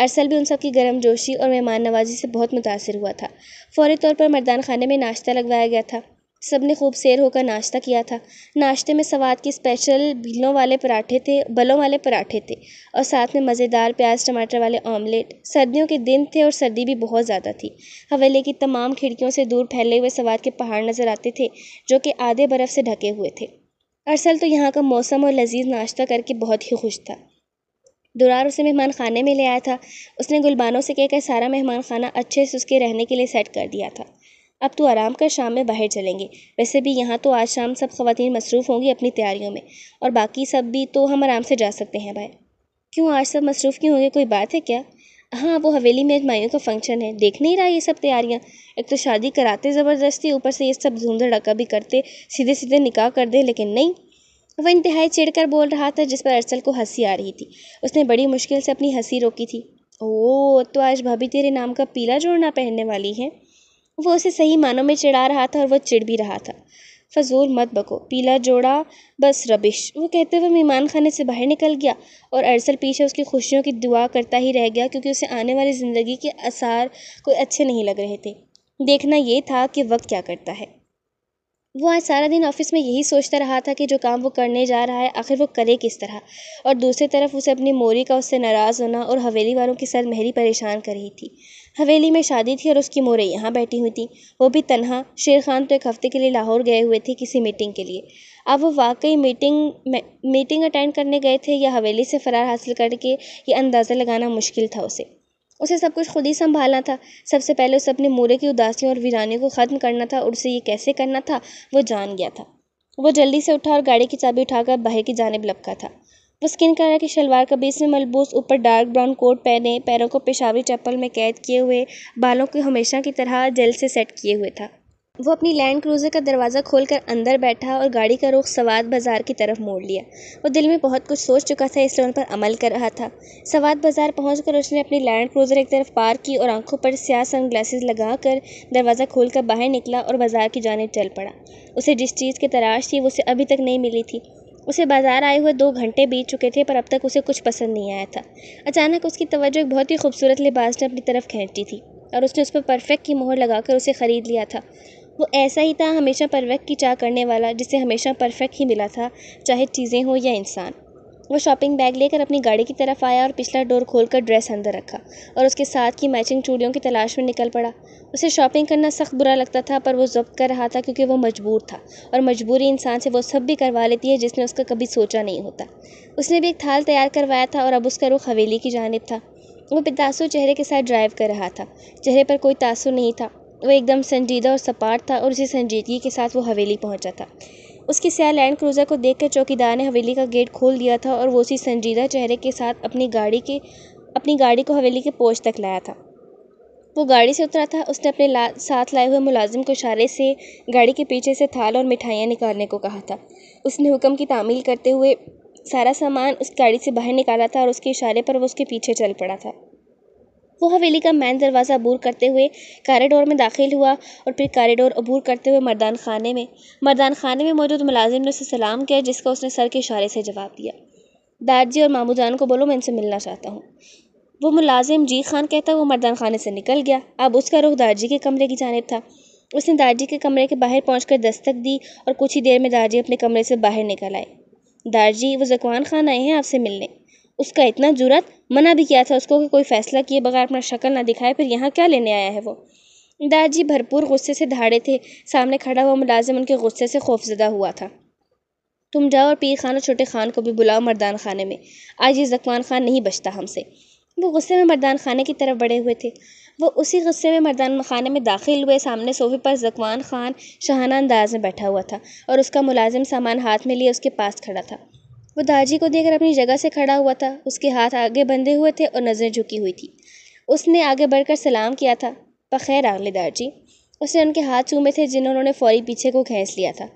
अरसल भी उन सब की गर्म जोशी और मेहमान नवाजी से बहुत मुतासर हुआ था फौरी तौर पर मरदान खाने में नाश्ता लगवाया गया था सब ने खूब सैर होकर नाश्ता किया था नाश्ते में सवाद के स्पेशल भीलों वाले पराठे थे बलों वाले पराठे थे और साथ में मज़ेदार प्याज टमाटर वाले ऑमलेट सर्दियों के दिन थे और सर्दी भी बहुत ज़्यादा थी हवेली की तमाम खिड़कियों से दूर फैले हुए सवाद के पहाड़ नज़र आते थे जो कि आधे बर्फ़ से ढके हुए थे अरसल तो यहाँ का मौसम और लजीज नाश्ता करके बहुत ही खुश था दुरार उसे मेहमान खाने में ले आया था उसने गुलबानों से कहकर सारा मेहमान खाना अच्छे से उसके रहने के लिए सेट कर दिया था अब तो आराम कर शाम में बाहर चलेंगे वैसे भी यहाँ तो आज शाम सब खवतिन मसरूफ़ होंगी अपनी तैयारियों में और बाकी सब भी तो हम आराम से जा सकते हैं भाई क्यों आज सब मसरूफ़ क्यों होंगे कोई बात है क्या हाँ वो हवेली में माइयों का फंक्शन है देख नहीं रहा ये सब तैयारियाँ एक तो शादी कराते ज़बरदस्ती ऊपर से ये सब धूम धड़का भी करते सीधे सीधे निकाह कर दे लेकिन नहीं वह इंतहाई कर बोल रहा था जिस पर अरसल को हंसी आ रही थी उसने बड़ी मुश्किल से अपनी हंसी रोकी थी ओ तो आज भाभी तेरे नाम का पीला जोड़ना पहनने वाली है वो उसे सही मानों में चिढ़ा रहा था और वह चिढ़ भी रहा था फजूल मत बको पीला जोड़ा बस रबिश वो कहते हुए मेहमान खाने से बाहर निकल गया और अरसल पीछे उसकी खुशियों की दुआ करता ही रह गया क्योंकि उसे आने वाली ज़िंदगी के आसार कोई अच्छे नहीं लग रहे थे देखना ये था कि वक्त क्या करता है वो आज सारा दिन ऑफिस में यही सोचता रहा था कि जो काम वो करने जा रहा है आखिर वो करे किस तरह और दूसरी तरफ उसे अपनी मोरी का उससे नाराज़ होना और हवेली वालों के साथ महरी परेशान कर रही थी हवेली में शादी थी और उसकी मोरे यहाँ बैठी हुई थी वो भी तनहा शेर खान तो एक हफ्ते के लिए लाहौर गए हुए थे किसी मीटिंग के लिए अब वो वाकई मीटिंग मीटिंग अटेंड करने गए थे या हवेली से फ़रार हासिल करके ये अंदाज़ा लगाना मुश्किल था उसे उसे सब कुछ खुद ही संभालना था सबसे पहले उसे अपने मूरे की उदासियों और वीरानियों को ख़त्म करना था और उसे ये कैसे करना था वो जान गया था वो जल्दी से उठा और गाड़ी की चाबी उठाकर बाहर की जानब लपका था वो स्किन कलर की शलवार कमीज में मलबूस ऊपर डार्क ब्राउन कोट पहने पैरों को पेशावरी चप्पल में कैद किए हुए बालों को हमेशा की तरह जेल से सेट किए हुए था वो अपनी लैंड क्रूज़र का दरवाज़ा खोलकर अंदर बैठा और गाड़ी का रुख सवाद बाज़ार की तरफ मोड़ लिया वो दिल में बहुत कुछ सोच चुका था इसलिए उन पर अमल कर रहा था सवाद बाज़ार कर उसने अपनी लैंड क्रूज़र एक तरफ पार की और आंखों पर स्याह सन ग्लासेस लगा कर दरवाज़ा कर बाहर निकला और बाज़ार की जानब चल पड़ा उसे जिस चीज़ की तलाश थी वो उसे अभी तक नहीं मिली थी उसे बाज़ार आए हुए दो घंटे बीत चुके थे पर अब तक उसे कुछ पसंद नहीं आया था अचानक उसकी तवज्जो एक बहुत ही खूबसूरत लिबास ने अपनी तरफ खींची थी और उसने उस पर परफेक्ट की मोहर लगाकर उसे ख़रीद लिया था वो ऐसा ही था हमेशा परफेक्ट की चाह करने वाला जिसे हमेशा परफेक्ट ही मिला था चाहे चीज़ें हों या इंसान वो शॉपिंग बैग लेकर अपनी गाड़ी की तरफ आया और पिछला डोर खोलकर ड्रेस अंदर रखा और उसके साथ की मैचिंग चूड़ियों की तलाश में निकल पड़ा उसे शॉपिंग करना सख्त बुरा लगता था पर वो जब्त कर रहा था क्योंकि वो मजबूर था और मजबूरी इंसान से वो सब भी करवा लेती है जिसने उसका कभी सोचा नहीं होता उसने भी एक थाल तैयार करवाया था और अब उसका रुख हवेली की जानब था वो बेतासुर चेहरे के साथ ड्राइव कर रहा था चेहरे पर कोई तासुर नहीं था वो एकदम संजीदा और सपाट था और उसी संजीदगी के साथ वो हवेली पहुंचा था उसकी सैर लैंड क्रूज़र को देखकर चौकीदार ने हवेली का गेट खोल दिया था और वो उसी संजीदा चेहरे के साथ अपनी गाड़ी के अपनी गाड़ी को हवेली के पोच तक लाया था वो गाड़ी से उतरा था उसने अपने ला साथ लाए हुए मुलाजिम को इशारे से गाड़ी के पीछे से थाल और मिठाइयाँ निकालने को कहा था उसने हुक्म की तामील करते हुए सारा सामान उस गाड़ी से बाहर निकाला था और उसके इशारे पर वो उसके पीछे चल पड़ा था वो हवेली का मैन दरवाज़ा अबूर करते हुए कॉरिडोर में दाखिल हुआ और फिर कॉरिडोर अबूर करते हुए मर्दान खाने में मर्दान खाने में मौजूद मुलाजिम ने उसे सलाम किया जिसका उसने सर के इशारे से जवाब दिया दादजी और मामू जान को बोलो मैं इनसे मिलना चाहता हूँ वो मुलाजिम जी खान कहता वो मर्दान खाने से निकल गया अब उसका रुख दादाजी के कमरे की जानब था उसने दादाजी के कमरे के बाहर पहुँच दस्तक दी और कुछ ही देर में दादाजी अपने कमरे से बाहर निकल आए दारजी वो जकवान खान आए हैं आपसे मिलने उसका इतना जरूरत मना भी किया था उसको कि कोई फ़ैसला किए बगैर अपना शक्ल ना दिखाए फिर यहाँ क्या लेने आया है वो दादाजी भरपूर गुस्से से धाड़े थे सामने खड़ा हुआ मुलाजिम उनके गुस्से से खौफजदा हुआ था तुम जाओ और पीर खान और छोटे खान को भी बुलाओ मर्दान खाने में आज ये जकवान खान नहीं बचता हमसे वो गुस्से में मर्दान खाने की तरफ बड़े हुए थे वो उसी गुस्से में मर्दान खाने में दाखिल हुए सामने सोफे पर जकवान खान शहाना अंदाज में बैठा हुआ था और उसका मुलाजिम सामान हाथ में लिए उसके पास खड़ा था वो दाजी को देखकर अपनी जगह से खड़ा हुआ था उसके हाथ आगे बंधे हुए थे और नज़र झुकी हुई थी उसने आगे बढ़कर सलाम किया था बखैर आगले दाजी उसने उनके हाथ चूमे थे जिन्हें उन्होंने फौरी पीछे को खींच लिया था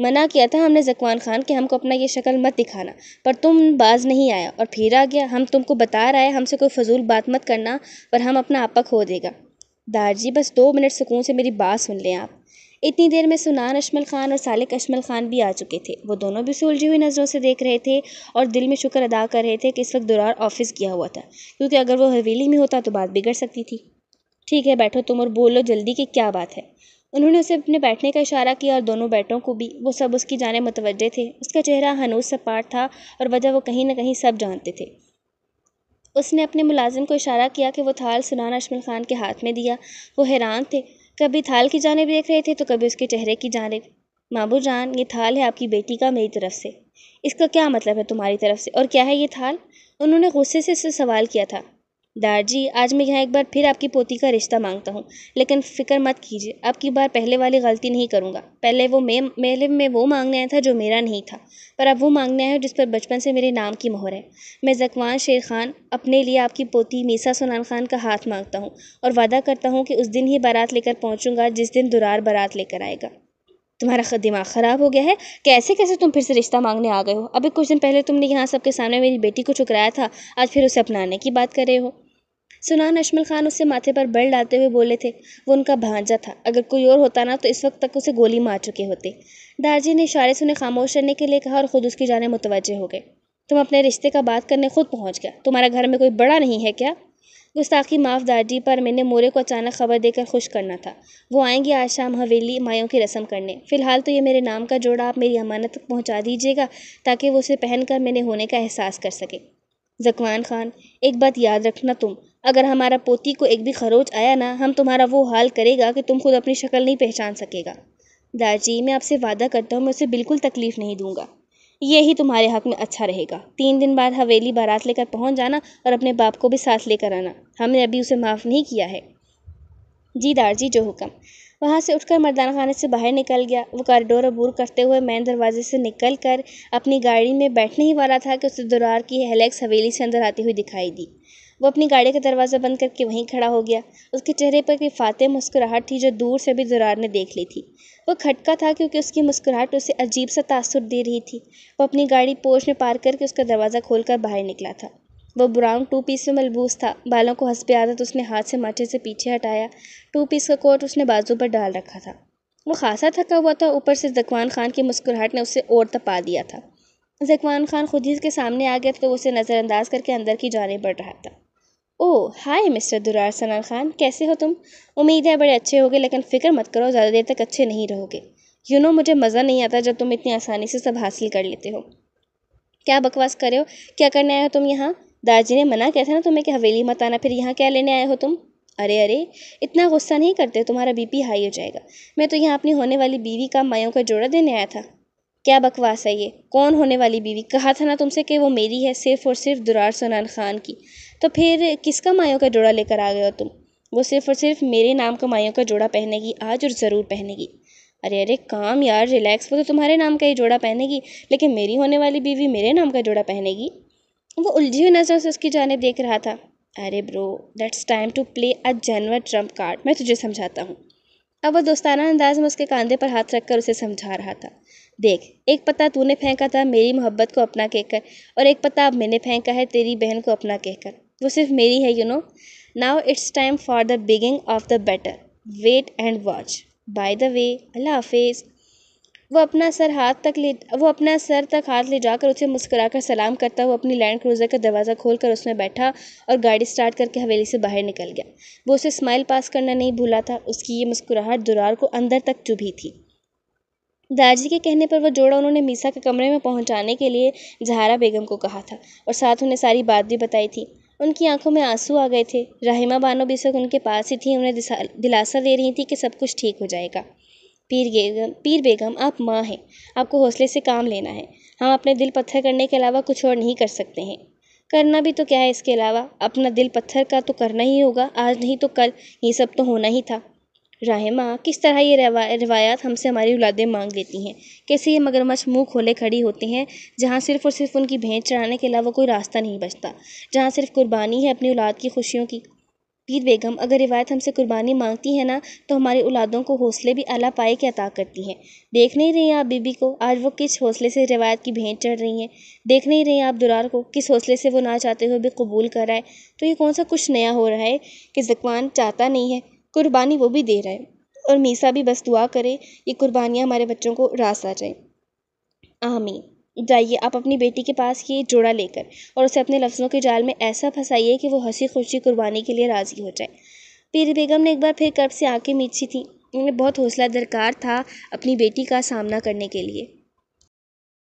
मना किया था हमने जकवान खान कि हमको अपना ये शक्ल मत दिखाना पर तुम बाज नहीं आया और फिर आ गया हम तुमको बता रहा है हमसे कोई फजूल बात मत करना पर हम अपना आपा खो देगा दादाजी बस दो मिनट सुकून से मेरी बात सुन लें आप इतनी देर में सुनान अशमल ख़ान और सालिक अशमल ख़ान भी आ चुके थे वो दोनों भी सुलझी हुई नज़रों से देख रहे थे और दिल में शुक्र अदा कर रहे थे कि इस वक्त दुरार ऑफिस किया हुआ था क्योंकि अगर वो हवेली में होता तो बात बिगड़ सकती थी ठीक है बैठो तुम और बोलो जल्दी कि क्या बात है उन्होंने उसे अपने बैठने का इशारा किया और दोनों बैठों को भी वो सब उसकी जाने मुतवजह थे उसका चेहरा हनूज सपाट था और वजह वो कहीं ना कहीं सब जानते थे उसने अपने मुलाजिम को इशारा किया कि वो थाल सुनान अशमल ख़ान के हाथ में दिया वो हैरान थे कभी थाल की जानेब देख रहे थे तो कभी उसके चेहरे की जानेब मामू जान ये थाल है आपकी बेटी का मेरी तरफ से इसका क्या मतलब है तुम्हारी तरफ से और क्या है ये थाल उन्होंने गुस्से से उससे सवाल किया था दारजी आज मैं यहाँ एक बार फिर आपकी पोती का रिश्ता मांगता हूँ लेकिन फ़िक्र मत कीजिए अब की बार पहले वाली गलती नहीं करूँगा पहले वो मैं मेले में वो मांगने आया था जो मेरा नहीं था पर अब वो मांगने आया है जिस पर बचपन से मेरे नाम की मोहर है मैं ज़कवान शेर खान अपने लिए आपकी पोती मीसा सुनान खान का हाथ मांगता हूँ और वादा करता हूँ कि उस दिन ही बारात लेकर पहुँचूँगा जिस दिन दुरार बारात लेकर आएगा तुम्हारा दिमाग ख़राब हो गया है कैसे कैसे तुम फिर से रिश्ता मांगने आ गए हो अभी कुछ दिन पहले तुमने यहाँ सबके सामने मेरी बेटी को चुकराया था आज फिर उसे अपनाने की बात कर रहे हो सुनान अशमल खान उससे माथे पर बल डालते हुए बोले थे वो उनका भांजा था अगर कोई और होता ना तो इस वक्त तक उसे गोली मार चुके होते दारजी ने इशारे से उन्हें खामोश रहने के लिए कहा और ख़ुद उसकी जाने मुतवजे हो गए तुम अपने रिश्ते का बात करने खुद पहुँच गया तुम्हारा घर में कोई बड़ा नहीं है क्या गुस्ताखी माफ दारजी पर मैंने मोरे को अचानक खबर देकर खुश करना था वो आएंगे आज शाम हवेली मायों की रस्म करने फ़िलहाल तो ये मेरे नाम का जोड़ा आप मेरी अमानत तक पहुँचा दीजिएगा ताकि वो उसे पहन कर मैंने होने का एहसास कर सके जकवान खान एक बात याद रखना तुम अगर हमारा पोती को एक भी खरोच आया ना हम तुम्हारा वो हाल करेगा कि तुम खुद अपनी शक्ल नहीं पहचान सकेगा दाजी मैं आपसे वादा करता हूँ मैं उसे बिल्कुल तकलीफ़ नहीं दूंगा ये ही तुम्हारे हक में अच्छा रहेगा तीन दिन बाद हवेली बारात लेकर पहुँच जाना और अपने बाप को भी साथ लेकर आना हमने अभी उसे माफ़ नहीं किया है जी दारजी जो हुक्म वहाँ से उठकर मर्दाना खाने से बाहर निकल गया वो कॉरिडोर अबूर करते हुए मैन दरवाजे से निकल कर अपनी गाड़ी में बैठने ही वाला था कि उसे दुरार की हेलेक्स हवेली से अंदर आती हुई दिखाई दी वो अपनी गाड़ी का दरवाज़ा बंद करके वहीं खड़ा हो गया उसके चेहरे पर एक फाते मुस्कुराहट थी जो दूर से भी दुरार ने देख ली थी वो खटका था क्योंकि उसकी मुस्कुराहट उसे अजीब सा तासुर दे रही थी वो अपनी गाड़ी पोर्च में पार करके उसका दरवाज़ा कर बाहर निकला था वो ब्राउन टू पीस में मलबूस था बालों को हंसपे आदत उसने हाथ से माथे से पीछे हटाया टू पीस का कोट उसने बाजू पर डाल रखा था वो खासा थका हुआ था ऊपर से जकवान खान की मुस्कुराहट ने उसे और तपा दिया था जकवान खान खुद ही के सामने आ गया तो उसे नज़रअंदाज करके अंदर की जाने बढ़ रहा था ओह हाय मिस्टर दुरार सनार खान कैसे हो तुम उम्मीद है बड़े अच्छे होगे लेकिन फ़िक्र मत करो ज़्यादा देर तक अच्छे नहीं रहोगे यू नो मुझे मज़ा नहीं आता जब तुम इतनी आसानी से सब हासिल कर लेते हो क्या बकवास कर रहे हो क्या करने आए हो तुम यहाँ दादाजी ने मना किया था ना तुम्हें कि हवेली मत आना फिर यहाँ क्या लेने आए हो तुम अरे अरे इतना गुस्सा नहीं करते तुम्हारा बीपी हाई हो जाएगा मैं तो यहाँ अपनी होने वाली बीवी का मायों का जोड़ा देने आया था क्या बकवास है ये कौन होने वाली बीवी कहा था ना तुमसे कि वो मेरी है सिर्फ और सिर्फ दुरार सोनान खान की तो फिर किसका मायों का जोड़ा लेकर आ गए हो तुम वो सिर्फ और सिर्फ मेरे नाम का मायों का जोड़ा पहनेगी आज और ज़रूर पहनेगी अरे अरे काम यार रिलैक्स वो तो तुम्हारे नाम का ही जोड़ा पहनेगी लेकिन मेरी होने वाली बीवी मेरे नाम का जोड़ा पहनेगी वो उलझी हुई नज़रों से उसकी जाने देख रहा था अरे bro that's time to play a genuine trump card मैं तुझे समझाता हूँ अब वो दोस्ताना अंदाज में उसके कंधे पर हाथ रखकर उसे समझा रहा था देख एक पत्ता तूने फेंका था मेरी मोहब्बत को अपना कहकर और एक पत्ता अब मैंने फेंका है तेरी बहन को अपना कहकर वो सिर्फ मेरी है you know now it's time for the beginning of the better wait and watch by the way अल्लाह हाफिज वो अपना सर हाथ तक ले वो अपना सर तक हाथ ले जाकर उसे कर सलाम करता वो अपनी लैंड क्रूज़र का दरवाज़ा खोल कर उसमें बैठा और गाड़ी स्टार्ट करके हवेली से बाहर निकल गया वो उसे स्माइल पास करना नहीं भूला था उसकी ये मुस्कुराहट दुरार को अंदर तक चुभी थी दाजी के कहने पर वह जोड़ा उन्होंने मीसा के कमरे में पहुंचाने के लिए जहारा बेगम को कहा था और साथ उन्हें सारी बात भी बताई थी उनकी आंखों में आंसू आ गए थे रहीमा बानो सब उनके पास ही थी उन्हें दिलासा दे रही थी कि सब कुछ ठीक हो जाएगा पीर बेगम पीर बेगम आप माँ हैं आपको हौसले से काम लेना है हम अपने दिल पत्थर करने के अलावा कुछ और नहीं कर सकते हैं करना भी तो क्या है इसके अलावा अपना दिल पत्थर का तो करना ही होगा आज नहीं तो कल ये सब तो होना ही था राहिमा किस तरह ये रिवा हमसे हमारी औलादें मांग लेती हैं कैसे ये मगरमच्छ मुंह खोले खड़ी होते हैं जहाँ सिर्फ़ और सिर्फ उनकी भेंट चढ़ाने के अलावा कोई रास्ता नहीं बचता जहाँ सिर्फ कुर्बानी है अपनी औलाद की खुशियों की पीर बेगम अगर रिवायत हमसे कुर्बानी मांगती है ना तो हमारी औलादों को हौसले भी अला पाए के अता करती हैं देख नहीं रही हैं आप बीबी को आज वो किस हौसले से रिवायत की भेंट चढ़ रही हैं देख नहीं रही हैं आप दुरार को किस हौसले से वो ना चाहते हुए भी कबूल कर रहा है तो ये कौन सा कुछ नया हो रहा है कि जकवान चाहता नहीं है कुर्बानी वो भी दे रहा है और मीसा भी बस दुआ करे ये कुर्बानियाँ हमारे बच्चों को रास आ जाए आमीन जाइए आप अपनी बेटी के पास ये जोड़ा लेकर और उसे अपने लफ्ज़ों के जाल में ऐसा फंसाइए कि वो हंसी खुशी कुर्बानी के लिए राज़ी हो जाए पीर बेगम ने एक बार फिर कर्ब से आके मीची थी उन्हें बहुत हौसला दरकार था अपनी बेटी का सामना करने के लिए